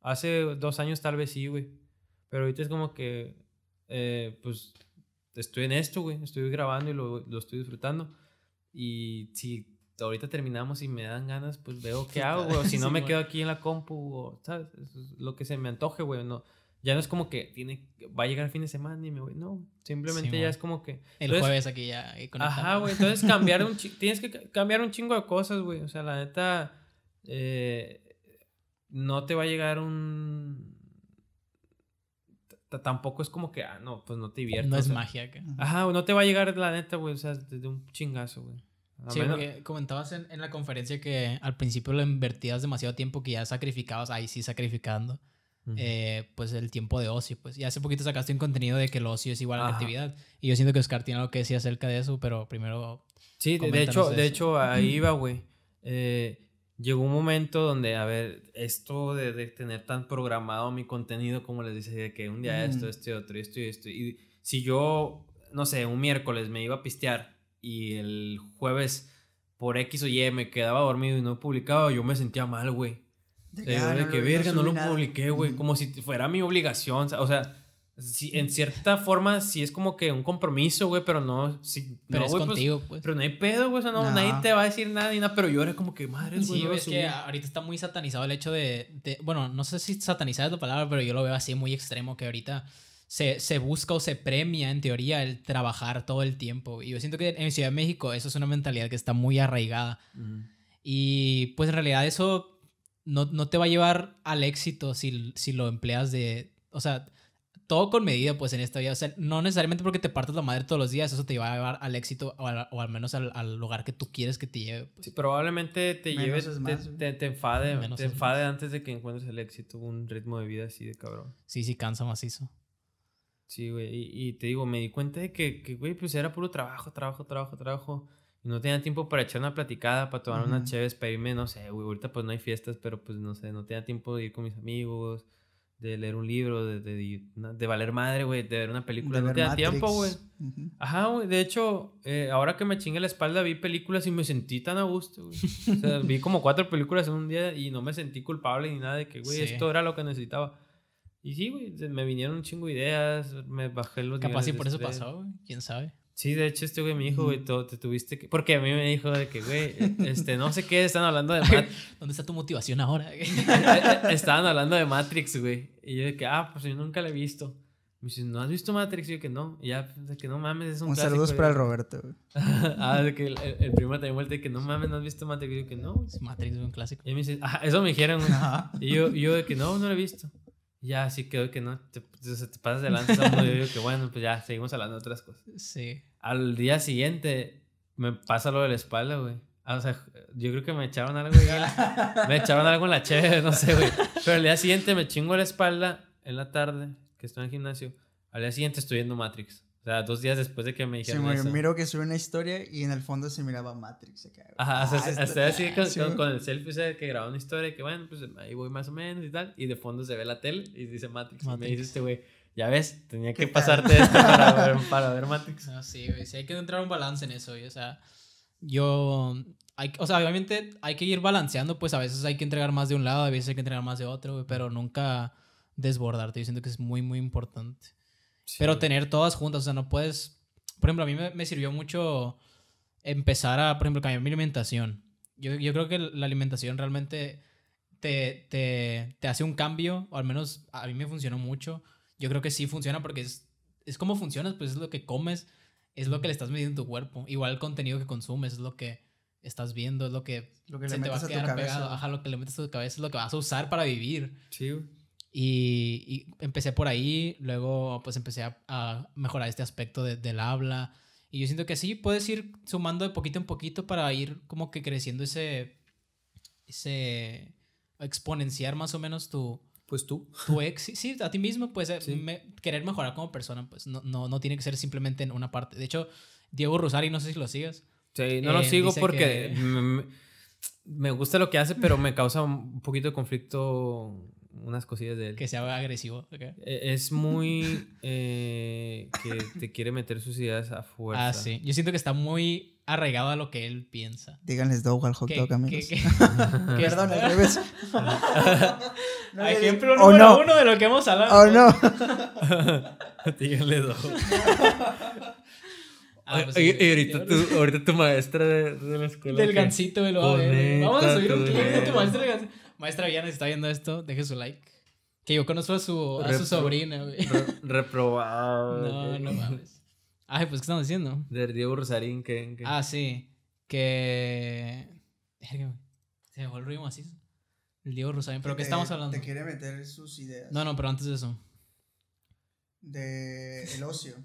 Speaker 2: Hace dos años tal vez sí, güey. Pero ahorita es como que, eh, pues, estoy en esto, güey. Estoy grabando y lo, estoy disfrutando. Y si ahorita terminamos y me dan ganas, pues veo qué hago, güey. Si no, me quedo aquí en la compu, o, ¿sabes? lo que se me antoje, güey. No, ya no es como que tiene, va a llegar el fin de semana y me voy. No, simplemente ya es como que. el jueves aquí ya. Ajá, güey. Entonces cambiar tienes que cambiar un chingo de cosas, güey. O sea, la neta. Eh, no te va a llegar un. tampoco es como que, ah, no, pues no te diviertes. No es magia. Que...
Speaker 3: Ajá, no te va a llegar la neta, güey. O sea, desde un chingazo, güey. sí, porque comentabas en, en, la conferencia que al principio lo invertías demasiado tiempo que ya sacrificabas, ahí sí sacrificando. Eh, pues el tiempo de ocio. Pues. Y hace poquito sacaste un contenido de que el ocio es igual a la actividad. Y yo siento que Oscar tiene algo que decir acerca de eso, pero primero... Sí, de hecho, de, hecho, ahí va,
Speaker 2: güey. Eh, llegó un momento donde, a ver, esto de, tener tan programado mi contenido, como les dice, de que un día esto, este, otro, esto y esto. Y si yo, no sé, un miércoles me iba a pistear y el jueves por X o Y me quedaba dormido y no publicaba, yo me sentía mal, güey. De, que, ah, verga, no, lo publiqué, güey. Como si fuera mi obligación. O sea, si en cierta forma, sí es como que un compromiso, güey, pero no. pero es pues, contigo, pues, Pero no hay pedo, güey, o sea, no, nadie te
Speaker 3: va a decir nada y nada, pero yo era como que madre, güey. Sí, es que ahorita está muy satanizado el hecho de, Bueno, no sé si satanizar es la palabra, pero yo lo veo así muy extremo que ahorita se, se busca o se premia, en teoría, el trabajar todo el tiempo. Y yo siento que en Ciudad de México eso es una mentalidad que está muy arraigada. Y pues en realidad eso no, te va a llevar al éxito si, lo empleas de, o sea, todo con medida, pues en esta vida. O sea, no necesariamente porque te partas la madre todos los días, eso te va a llevar al éxito o, al, menos al, lugar que tú quieres que te lleve. Pues. Sí, probablemente te lleves, te, enfade, menos te enfade antes
Speaker 2: de que encuentres el éxito, un ritmo de vida así de cabrón. Sí,
Speaker 3: sí, cansa macizo.
Speaker 2: Sí, güey, y, te digo, me di cuenta de que, güey, pues era puro trabajo, trabajo, trabajo, trabajo no tenía tiempo para echar una platicada, para tomar una chévere, unas para no sé, güey, ahorita pues no hay fiestas, pero pues no sé, no tenía tiempo de ir con mis amigos, de leer un libro, de, valer madre, güey, de ver una película, no tenía tiempo, güey. Ajá, güey, de hecho, eh, ahora que me chingue la espalda vi películas y me sentí tan a gusto, güey. O sea, vi como cuatro películas en un día y no me sentí culpable ni nada de que, güey, esto era lo que necesitaba. Y sí, güey, me vinieron un chingo ideas, me bajé los Capaz y por eso pasó, güey, quién sabe. Sí, de hecho, este güey me dijo, güey, te tuviste que. Porque a mí me dijo de que, güey, e, este, no sé qué, están hablando de. Matrix ¿Dónde está tu motivación ahora? E, e, estaban hablando de Matrix, güey. Y yo de que, ah, pues yo nunca la he visto. Me dice, ¿no has visto Matrix? Y yo que no. Y ya, de que no mames, es un. clásico, saludos para el Roberto, güey. ah, de que el, primo también vuelta de que no mames, no has visto Matrix. Y yo que no. Es Matrix es un clásico. Y me dice, ah, eso me dijeron, y yo, yo de que no, no lo he visto. Ya, sí quedó que no. Te, te pasas delante. yo digo que bueno, pues ya, seguimos hablando de otras cosas. Sí. Al día siguiente me pasa lo de la espalda, güey. Ah, o sea, yo creo que me echaron algo,
Speaker 3: güey. me echaron
Speaker 2: algo en la chévere, no sé, güey. Pero al día siguiente me chingo la espalda en la tarde, que estoy en gimnasio. Al día siguiente estoy viendo Matrix. O sea, dos días después de que me dijeron. Sí, miro
Speaker 1: que sube una historia y en el fondo se miraba Matrix. cae, Ajá, o sea, hasta ah, así
Speaker 2: con, el selfie, que grabó una historia que bueno, pues ahí voy más o menos y tal. Y de fondo se ve la tele y dice Matrix. Y me dice este güey, ya ves, tenía que pasarte esto para ver, para ver Matrix.
Speaker 3: sí, güey, sí, hay que entrar un balance en eso, o sea, yo. Hay, o sea, obviamente hay que ir balanceando, pues a veces hay que entregar más de un lado, a veces hay que entregar más de otro, pero nunca desbordarte. Yo siento que es muy, muy importante. Pero tener todas juntas, o sea, no puedes... Por ejemplo, a mí me, sirvió mucho empezar a, por ejemplo, cambiar mi alimentación. Yo, creo que la alimentación realmente te, hace un cambio, o al menos a mí me funcionó mucho. Yo creo que sí funciona porque es, como funcionas, pues es lo que comes, es lo que le estás midiendo a tu cuerpo. Igual el contenido que consumes es lo que estás viendo, es lo que, se te va a quedar pegado. lo que le metes a tu cabeza es lo que vas a usar para vivir. Sí, y, empecé por ahí, luego pues empecé a, mejorar este aspecto del habla. Y yo siento que sí, puedes ir sumando de poquito en poquito para ir como que creciendo ese, ese exponenciar más o menos tu... Pues tú. Tu ex, sí, a ti mismo, pues eh, querer mejorar como persona, pues no, no, no tiene que ser simplemente en una parte. De hecho, Diego Rusari, no sé si lo sigas. Sí, no eh, lo sigo porque
Speaker 2: me gusta lo que hace, pero me causa un poquito de conflicto unas cosillas de él. Que
Speaker 3: sea agresivo. E-,
Speaker 2: es muy... Eh, que te quiere meter sus ideas a fuerza. Ah, sí.
Speaker 3: Yo siento que está muy arraigado a lo que él piensa. Díganles Dog al hot dog, amigos. Perdón, al revés. no, Ejemplo oh, número uno de lo que hemos hablado. Oh, no. Díganle Dog.
Speaker 4: Ah, pues y ahorita, tu, ahorita maestra
Speaker 2: de, la escuela. Del gancito, de lo Vamos a subir un clip de tu maestra
Speaker 3: del gancito. Maestra Villana, si está viendo esto, deje su like. Que yo conozco a su, sobrina, güey. reprobado.
Speaker 2: no, no mames.
Speaker 3: Ay, pues, ¿qué estamos diciendo?
Speaker 2: Del Diego Rosarín, que. Ah, sí.
Speaker 3: Que. Se dejó el ruido así El Diego Rosarín. ¿Pero qué eh, estamos hablando? Te
Speaker 1: quiere meter sus ideas. No, no, pero antes de eso. De. El ocio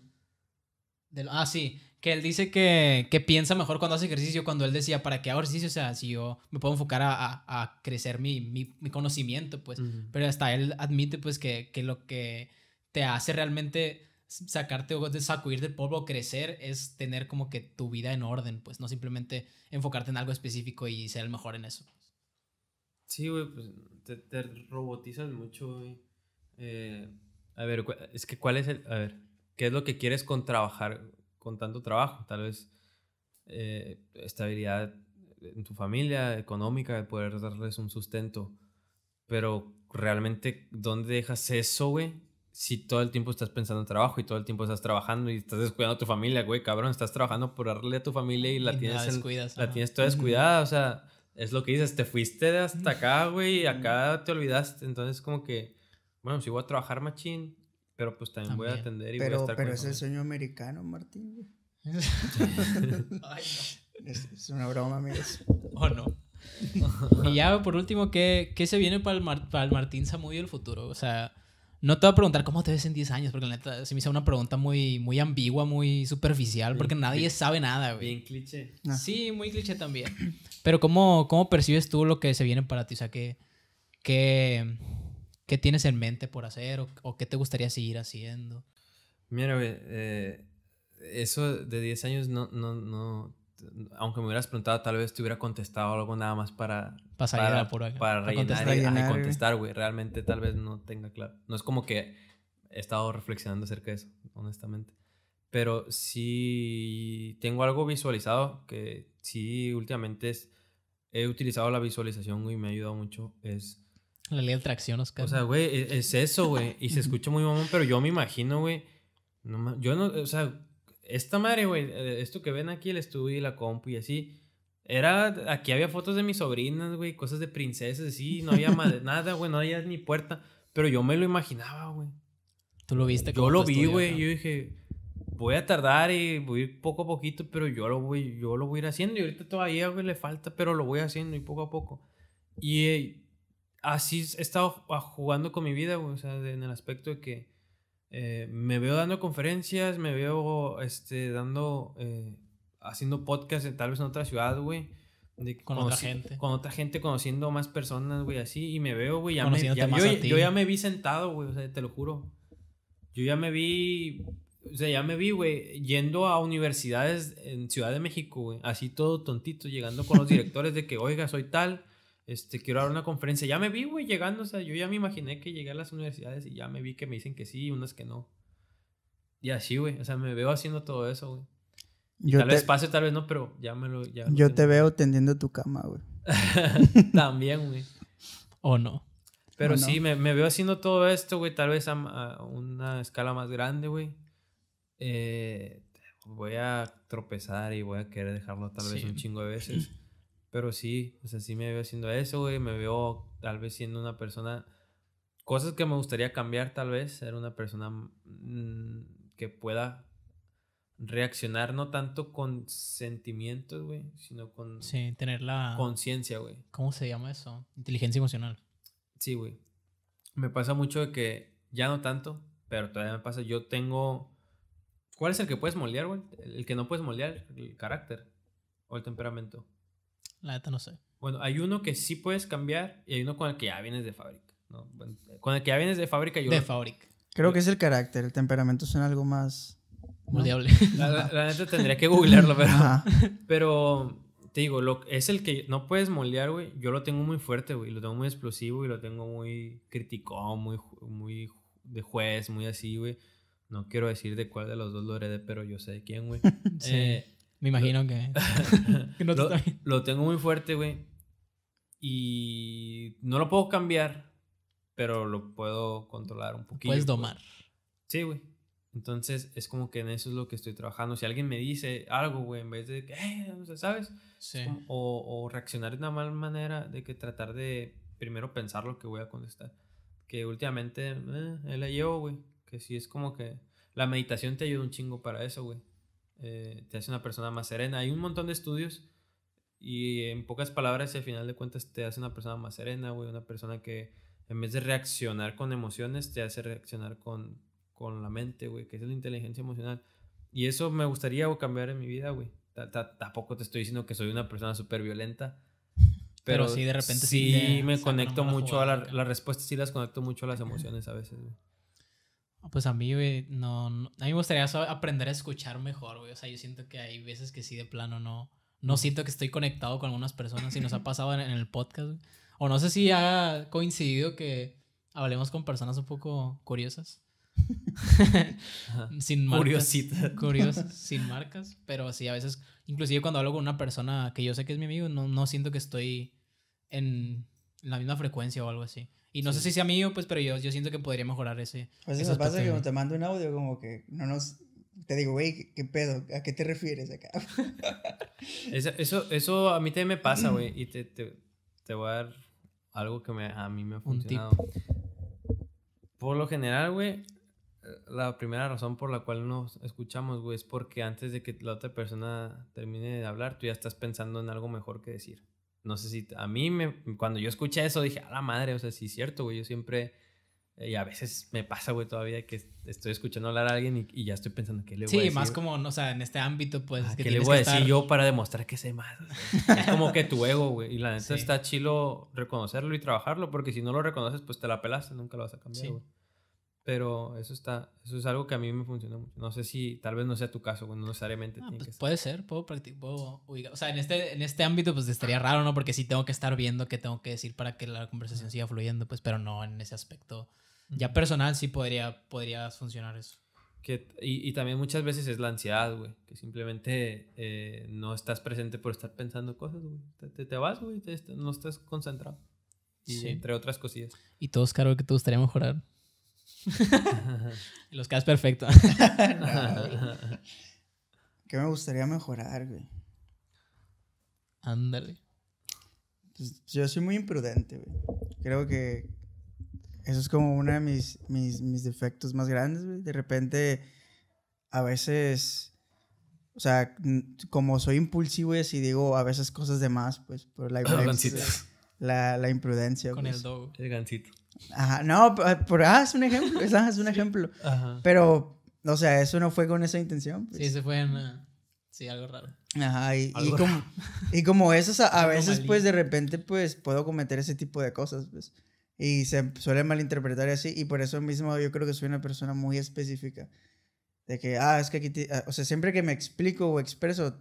Speaker 3: ah, sí, que él dice que, que, piensa mejor cuando hace ejercicio, cuando él decía, ¿para qué hago ejercicio? O sea, si yo me puedo enfocar a, crecer mi, conocimiento, pues. Pero hasta él admite, pues, que, lo que te hace realmente sacarte o sacudir del polvo, crecer, es tener como que tu vida en orden, pues, no simplemente enfocarte en algo específico y ser el mejor en eso. Pues.
Speaker 2: Sí, güey, pues te, robotizan mucho, eh, a ver, es que cuál es el... A ver qué es lo que quieres con trabajar, con tanto trabajo. Tal vez eh, estabilidad en tu familia, económica, de poder darles un sustento. Pero realmente, ¿dónde dejas eso, güey? Si todo el tiempo estás pensando en trabajo y todo el tiempo estás trabajando y estás descuidando a tu familia, güey, cabrón, estás trabajando por darle a tu familia y la, tienes, la tienes toda descuidada, o sea, es lo que dices, te fuiste hasta acá, güey, y acá te olvidaste, entonces como que, bueno, si voy a trabajar machín, pero pues también, voy a atender y voy a estar Pero es el
Speaker 1: sueño americano, Martín. es,
Speaker 3: una broma, mire O oh, no. y ya por último, ¿qué, qué se viene para el, el Martín Samudio del futuro? O sea, no te voy a preguntar cómo te ves en 10 años, porque la neta se me hizo una pregunta muy, muy ambigua, muy superficial, porque nadie sabe nada, güey. Bien cliché. Sí, muy cliché también. Pero ¿cómo, ¿cómo percibes tú lo que se viene para ti? O sea, ¿qué, que... qué ¿Qué tienes en mente por hacer o, qué te gustaría seguir haciendo?
Speaker 2: Mira, eh, eso de 10 años no, no, no, aunque me hubieras preguntado, tal vez te hubiera contestado algo nada más para... Pasar para, Para, rellenar, contestar, güey. Realmente tal vez no tenga claro. No es como que he estado reflexionando acerca de eso, honestamente. Pero sí tengo algo visualizado que sí últimamente es, he utilizado la visualización y me ha ayudado mucho. Es
Speaker 3: la ley de atracción, Oscar. O sea,
Speaker 2: güey, e-, es eso, güey. Y se escucha muy mamón, pero yo me imagino, güey. No, yo no, o sea, esta madre, güey, eh, esto que ven aquí, el estudio y la compu y así. Era, aquí había fotos de mis sobrinas, güey, cosas de princesas, así, no había nada, güey, no había ni puerta. Pero yo me lo imaginaba,
Speaker 3: güey. ¿Tú lo viste? Yo lo vi, güey, yo dije,
Speaker 2: voy a tardar y voy poco a poquito, pero yo lo voy, yo lo voy a ir haciendo. Y ahorita todavía, güey, le falta, pero lo voy haciendo y poco a poco. Y... Eh, así he estado jugando con mi vida, güey, o sea, en el aspecto de que eh, me veo dando conferencias, me veo este, dando, eh, haciendo podcast tal vez en otra ciudad, güey. con otra gente. Con otra gente, conociendo más personas, güey, así. Y me veo, güey, ya me, yo, yo, ya me vi sentado, güey, o sea, te lo juro. Yo ya me vi, o sea, ya me vi, güey, yendo a universidades en Ciudad de México, güey, así todo tontito, llegando con los directores de que, oiga, soy tal este, quiero dar una conferencia. Ya me vi, güey, llegando, o sea, yo ya me imaginé que llegué a las universidades y ya me vi que me dicen que sí, unas que no. Y así, güey, o sea, me veo haciendo todo eso, güey. tal vez pase, tal vez no, pero ya me lo... yo
Speaker 1: te veo tendiendo tu cama, güey.
Speaker 2: También, güey. o no. Pero sí, me, veo haciendo todo esto, güey, tal vez a, una escala más grande, güey. Eh, voy a tropezar y voy a querer dejarlo tal vez un chingo de veces. Pero sí, o sea, sí me veo haciendo eso, güey. Me veo tal vez siendo una persona. Cosas que me gustaría cambiar, tal vez. Ser una persona mm, que pueda reaccionar no tanto con sentimientos, güey, sino con. Sí, tener la. Conciencia, güey.
Speaker 3: ¿Cómo se llama eso? Inteligencia emocional.
Speaker 2: Sí, güey. Me pasa mucho de que ya no tanto, pero todavía me pasa. Yo tengo. ¿Cuál es el que puedes moldear, güey? El que no puedes moldear, el carácter o el temperamento. La neta no sé. Bueno, hay uno que sí puedes cambiar y hay uno con el que ya vienes de fábrica. con el que ya vienes de fábrica yo... De fábrica.
Speaker 1: Creo que es el carácter, el temperamento es algo más... moldeable La, neta tendría que googlearlo, pero...
Speaker 2: Pero te digo, es el que no puedes moldear, güey. Yo lo tengo muy fuerte, güey. Lo tengo muy explosivo y lo tengo muy criticón, muy, muy de juez, muy así, güey. No quiero decir de cuál de los dos lo heredé, pero yo sé de quién, güey. Eh, me imagino que. no lo, lo, tengo muy fuerte, güey. Y no lo puedo cambiar, pero lo puedo controlar un poquito. Puedes pues. domar. Sí, güey. Entonces es como que en eso es lo que estoy trabajando. Si alguien me dice algo, güey, en vez de que, no eh, sé, ¿sabes? Sí. o, reaccionar de una mala manera, de que tratar de primero pensar lo que voy a contestar. Que últimamente, eh, la llevo, güey. Que sí es como que la meditación te ayuda un chingo para eso, güey. Eh, te hace una persona más serena. Hay un montón de estudios y en pocas palabras, y al final de cuentas te hace una persona más serena, güey, una persona que en vez de reaccionar con emociones, te hace reaccionar con, con la mente, güey, que es la inteligencia emocional. Y eso me gustaría cambiar en mi vida, güey. Tampoco te estoy diciendo que soy una persona súper violenta. Pero, sí, de repente sí. me conecto mucho a las respuestas, sí las conecto mucho a las emociones a veces,
Speaker 3: pues a mí, no, A mí me gustaría aprender a escuchar mejor, güey. O sea, yo siento que hay veces que sí, de plano, no. No siento que estoy conectado con algunas personas y nos ha pasado en, el podcast, O no sé si ha coincidido que hablemos con personas un poco curiosas. sin marcas. curiositas, Curiosas, sin marcas. Pero sí, a veces, inclusive cuando hablo con una persona que yo sé que es mi amigo, no, no siento que estoy en la misma frecuencia o algo así. Y no sé si sea mío, pues, pero yo, yo siento que podría mejorar ese. Pues eso pasa que cuando
Speaker 1: te mando un audio, como que no nos. Te digo, güey, ¿qué pedo? ¿A qué te refieres acá?
Speaker 3: eso, eso,
Speaker 2: eso, a mí también me pasa, güey. Y te, te, te, voy a dar algo que me, a mí me ha funcionado. Por lo general, güey, la primera razón por la cual nos escuchamos, güey, es porque antes de que la otra persona termine de hablar, tú ya estás pensando en algo mejor que decir no sé si a mí, me, cuando yo escuché eso, dije, a la madre, o sea, sí es cierto, güey, yo siempre, eh, y a veces me pasa, güey, todavía que estoy escuchando hablar a alguien y, ya estoy pensando que le voy a decir. Sí, más como,
Speaker 3: o sea, en este ámbito, pues. Ah, que ¿Qué le
Speaker 2: voy a decir yo para demostrar que sé más? es como que tu ego, güey, y la neta está chilo reconocerlo y trabajarlo, porque si no lo reconoces, pues te la pelas, nunca lo vas a cambiar, güey. Pero eso está, eso es algo que a mí me funciona, mucho. No sé si tal vez no sea tu caso, no necesariamente pues,
Speaker 3: Puede ser, puedo practicar, puedo O sea, en este, en este ámbito pues estaría raro, ¿no? Porque sí tengo que estar viendo qué tengo que decir para que la conversación siga fluyendo, pues, pero no en ese aspecto. Ya personal sí podría, podría funcionar eso.
Speaker 2: y, también muchas veces es la ansiedad, güey, que simplemente eh, no estás presente por estar pensando cosas, güey. Te, te, vas, güey, no estás concentrado. Y entre otras cosillas.
Speaker 3: ¿Y todos, caro que te gustaría mejorar? Los quedas perfecto.
Speaker 1: ¿Qué me gustaría mejorar, güey? Ándale. Pues, yo soy muy imprudente, güey. Creo que eso es como uno de mis, mis, defectos más grandes, De repente, a veces, o sea, como soy impulsivo y digo a veces cosas de más, pues, por la la, imprudencia. Con el pues.
Speaker 2: dogo. El gancito.
Speaker 1: Ajá, no, por, ah, es un ejemplo, es, ah, es un ejemplo. Ajá. Pero, o sea, eso no fue con esa intención. Pues.
Speaker 3: Sí, se fue en, sí, algo raro. Ajá, y, como, y como a, veces, pues, de
Speaker 1: repente, pues, puedo cometer ese tipo de cosas, pues. Y se suele malinterpretar así, y por eso mismo yo creo que soy una persona muy específica. De que, ah, es que aquí, ah, o sea, siempre que me explico o expreso,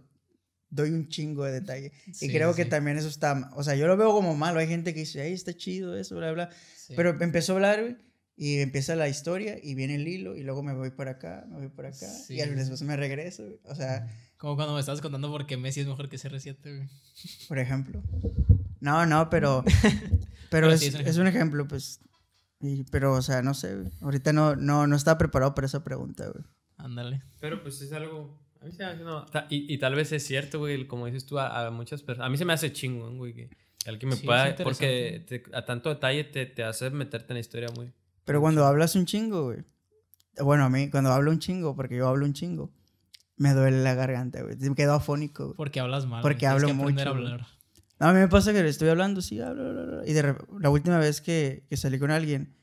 Speaker 1: doy un chingo de detalle. y creo que también eso está, o sea, yo lo veo como malo. Hay gente que dice, Ay, está chido eso, bla, bla. Pero empezó a hablar y empieza la historia y viene el hilo y luego me voy por acá, me voy por acá y después me regreso.
Speaker 3: O sea... Como cuando me estabas contando por qué Messi es mejor que CR7, güey.
Speaker 1: Por ejemplo. No, no, pero... Pero, es, es, un ejemplo, pues. pero, o sea, no sé, Ahorita no, no, no estaba preparado para esa pregunta, güey.
Speaker 2: Ándale. Pero pues es algo a mí no. Y, y, tal vez es cierto, güey, como dices tú, a, muchas personas. A mí se me hace chingón, güey, que me pueda. Porque a tanto detalle te, te, hace meterte en la historia muy.
Speaker 1: Pero cuando hablas un chingo, güey. Bueno, a mí, cuando hablo un chingo, porque yo hablo un chingo, me duele la garganta, güey. Me quedo afónico. Porque hablas mal. Porque hablo que mucho. A, hablar. No, a mí me pasa que le estoy hablando, sí, hablo, hablo, hablo. Y de la última vez que, que salí con alguien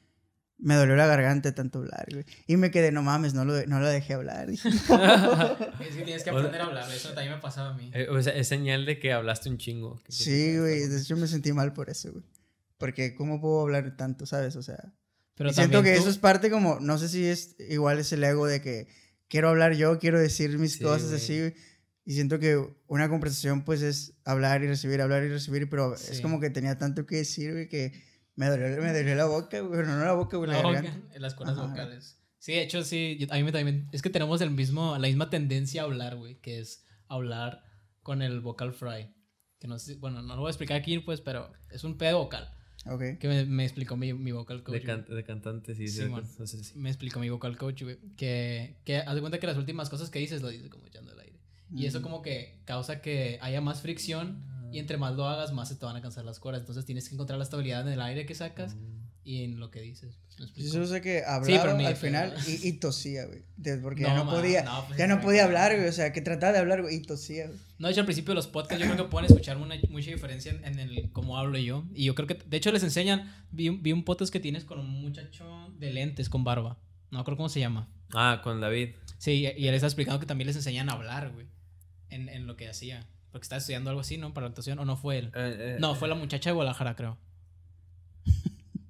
Speaker 1: me dolió la garganta tanto hablar, güey. Y me quedé, no mames, no lo, no lo dejé hablar. es que tienes
Speaker 3: que aprender a hablar, eso también me pasaba a mí. Eh, es
Speaker 2: señal de que hablaste un chingo.
Speaker 1: sí, güey, de hecho me sentí mal por eso, güey. Porque cómo puedo hablar tanto, ¿sabes? O sea, Pero siento que eso es parte como, no sé si es igual es el ego de que quiero hablar yo, quiero decir mis cosas así, Y siento que una conversación pues es hablar y recibir, hablar y recibir, pero es como que tenía tanto que decir, güey, que me dolió, me dolió la boca, güey, no la boca, güey, la, Las cuerdas vocales.
Speaker 3: Sí, de hecho, sí, a mí me también, es que tenemos el mismo, la misma tendencia a hablar, güey, que es hablar con el vocal fry. Que no sé, bueno, no lo voy a explicar aquí, pues, pero es un pedo vocal. Ok... Que me, explicó mi, vocal coach. De, de cantante, sí. Sí, bueno, sí. Me explicó mi vocal coach, güey. Que, que cuenta que las últimas cosas que dices lo dices como echando el aire. Y eso mm. como que causa que haya más fricción y entre más lo hagas, más se te van a cansar las cuerdas. Entonces tienes que encontrar la estabilidad en el aire que sacas mm. y en lo que dices. Yo sé que hablaba al final y,
Speaker 1: tosía, güey. Porque no, ya no podía, pues ya no podía hablar, güey. O sea, que trataba de hablar, güey, y tosía,
Speaker 3: No, de hecho, al principio de los podcasts yo creo que pueden escuchar una, mucha diferencia en, el cómo hablo yo. Y yo creo que, de hecho, les enseñan, vi, un podcast que tienes con un muchacho de lentes, con barba. No creo cómo se llama.
Speaker 2: Ah, con David. Sí,
Speaker 3: y él está explicando que también les enseñan a hablar, güey. En, en lo que hacía. Porque estaba estudiando algo así, ¿no? Para la actuación, o no fue él. Eh, eh, no, fue la eh. muchacha de Guadalajara, creo. que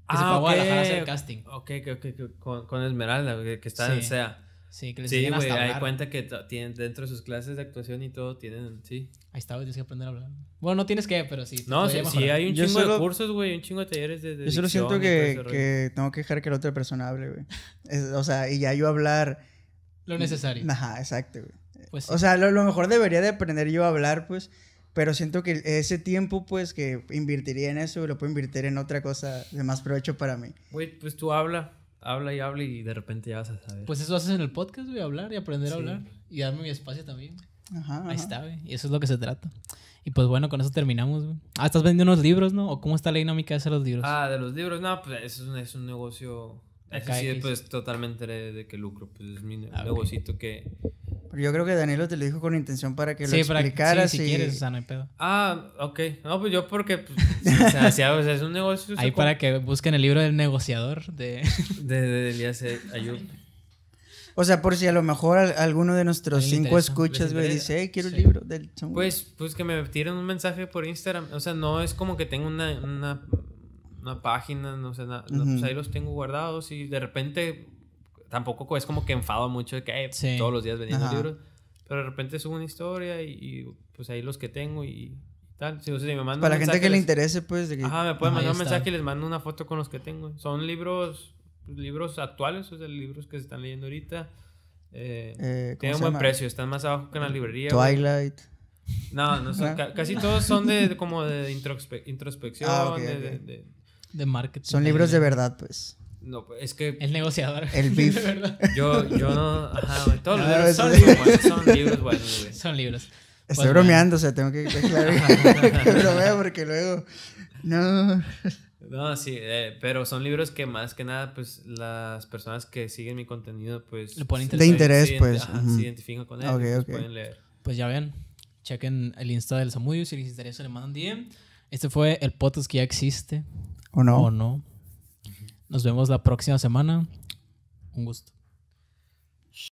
Speaker 3: ah, se fue a ah, Guadalajara a hacer
Speaker 2: casting. Ok, ok, ok. Con, Esmeralda, que está en SEA. Sí, que les sí, güey, hay cuenta que tienen dentro de sus clases de actuación y todo, tienen, sí.
Speaker 3: Ahí está, güey, tienes que aprender
Speaker 2: a hablar. Bueno, no tienes que, pero sí. No, sí, hay un chingo de cursos,
Speaker 3: güey, un chingo de talleres de, de Yo solo siento que, que
Speaker 1: tengo que dejar que la otra persona hable, güey. o sea, y ya yo hablar... Lo necesario. Ajá, exacto, güey. Pues o sea, lo, lo, mejor debería de aprender yo a hablar, pues. Pero siento que ese tiempo, pues, que invertiría en eso, lo puedo invertir en otra cosa de más provecho para mí.
Speaker 2: Güey, pues tú habla, habla y habla y de repente ya vas a saber. Pues eso haces en
Speaker 3: el podcast, güey, hablar y aprender a hablar. Y darme mi espacio también. Ajá, Ahí está, güey. Y eso es lo que se trata. Y pues bueno, con eso terminamos, güey. Ah, estás vendiendo unos libros, ¿no? ¿O cómo está la dinámica de hacer los libros? Ah, de los libros, no, pues es
Speaker 2: un,
Speaker 1: es un negocio.
Speaker 2: sí, pues totalmente de, que lucro. Pues es mi ah, negocito
Speaker 1: que pero yo creo que Danilo te lo dijo con intención para que
Speaker 2: lo explicaras. Sí, si quieres, o sea, no hay pedo.
Speaker 1: Ah, ok. No, pues yo porque pues,
Speaker 3: es
Speaker 1: un negocio.
Speaker 2: Ahí para
Speaker 3: que busquen el libro del negociador de... de, de Elías
Speaker 1: O sea, por si a lo mejor alguno de nuestros cinco escuchas, me dice, hey, quiero el libro del...
Speaker 2: Pues, pues que me tiren un mensaje por Instagram. O sea, no es como que tengo una, una, una página, no sé, nada. Pues ahí los tengo guardados y de repente tampoco es como que enfado mucho de que todos los días vendiendo libros. Pero de repente subo una historia y, pues ahí los que tengo y Tal. si me Para la gente que le interese, pues. De que... me pueden mandar un mensaje y les mando una foto con los que tengo. Son libros libros actuales, o sea, libros que se están leyendo ahorita. Eh, eh, tienen buen precio, están más abajo que en la librería. Twilight. No, casi todos son de, como de introspección, ah, de,
Speaker 1: de, marketing. Son libros de verdad,
Speaker 3: pues. No, pues, es que. El negociador. El beef. yo, yo no. Ajá, todos los libros son, libros son libros Son libros. Estoy pues, bromeando, tengo que aclarar
Speaker 1: que veo porque luego. No.
Speaker 2: No, sí, eh, pero son libros que más que nada, pues las personas que siguen mi contenido, pues. le ponen De interés, se pues. Se identifican con él. pues Pueden leer.
Speaker 3: Pues ya ven, chequen el Insta del Samudio si les interesa, le mandan DM. Este fue el potos que ya existe. ¿O no? ¿O no? Nos vemos la próxima semana. Un gusto.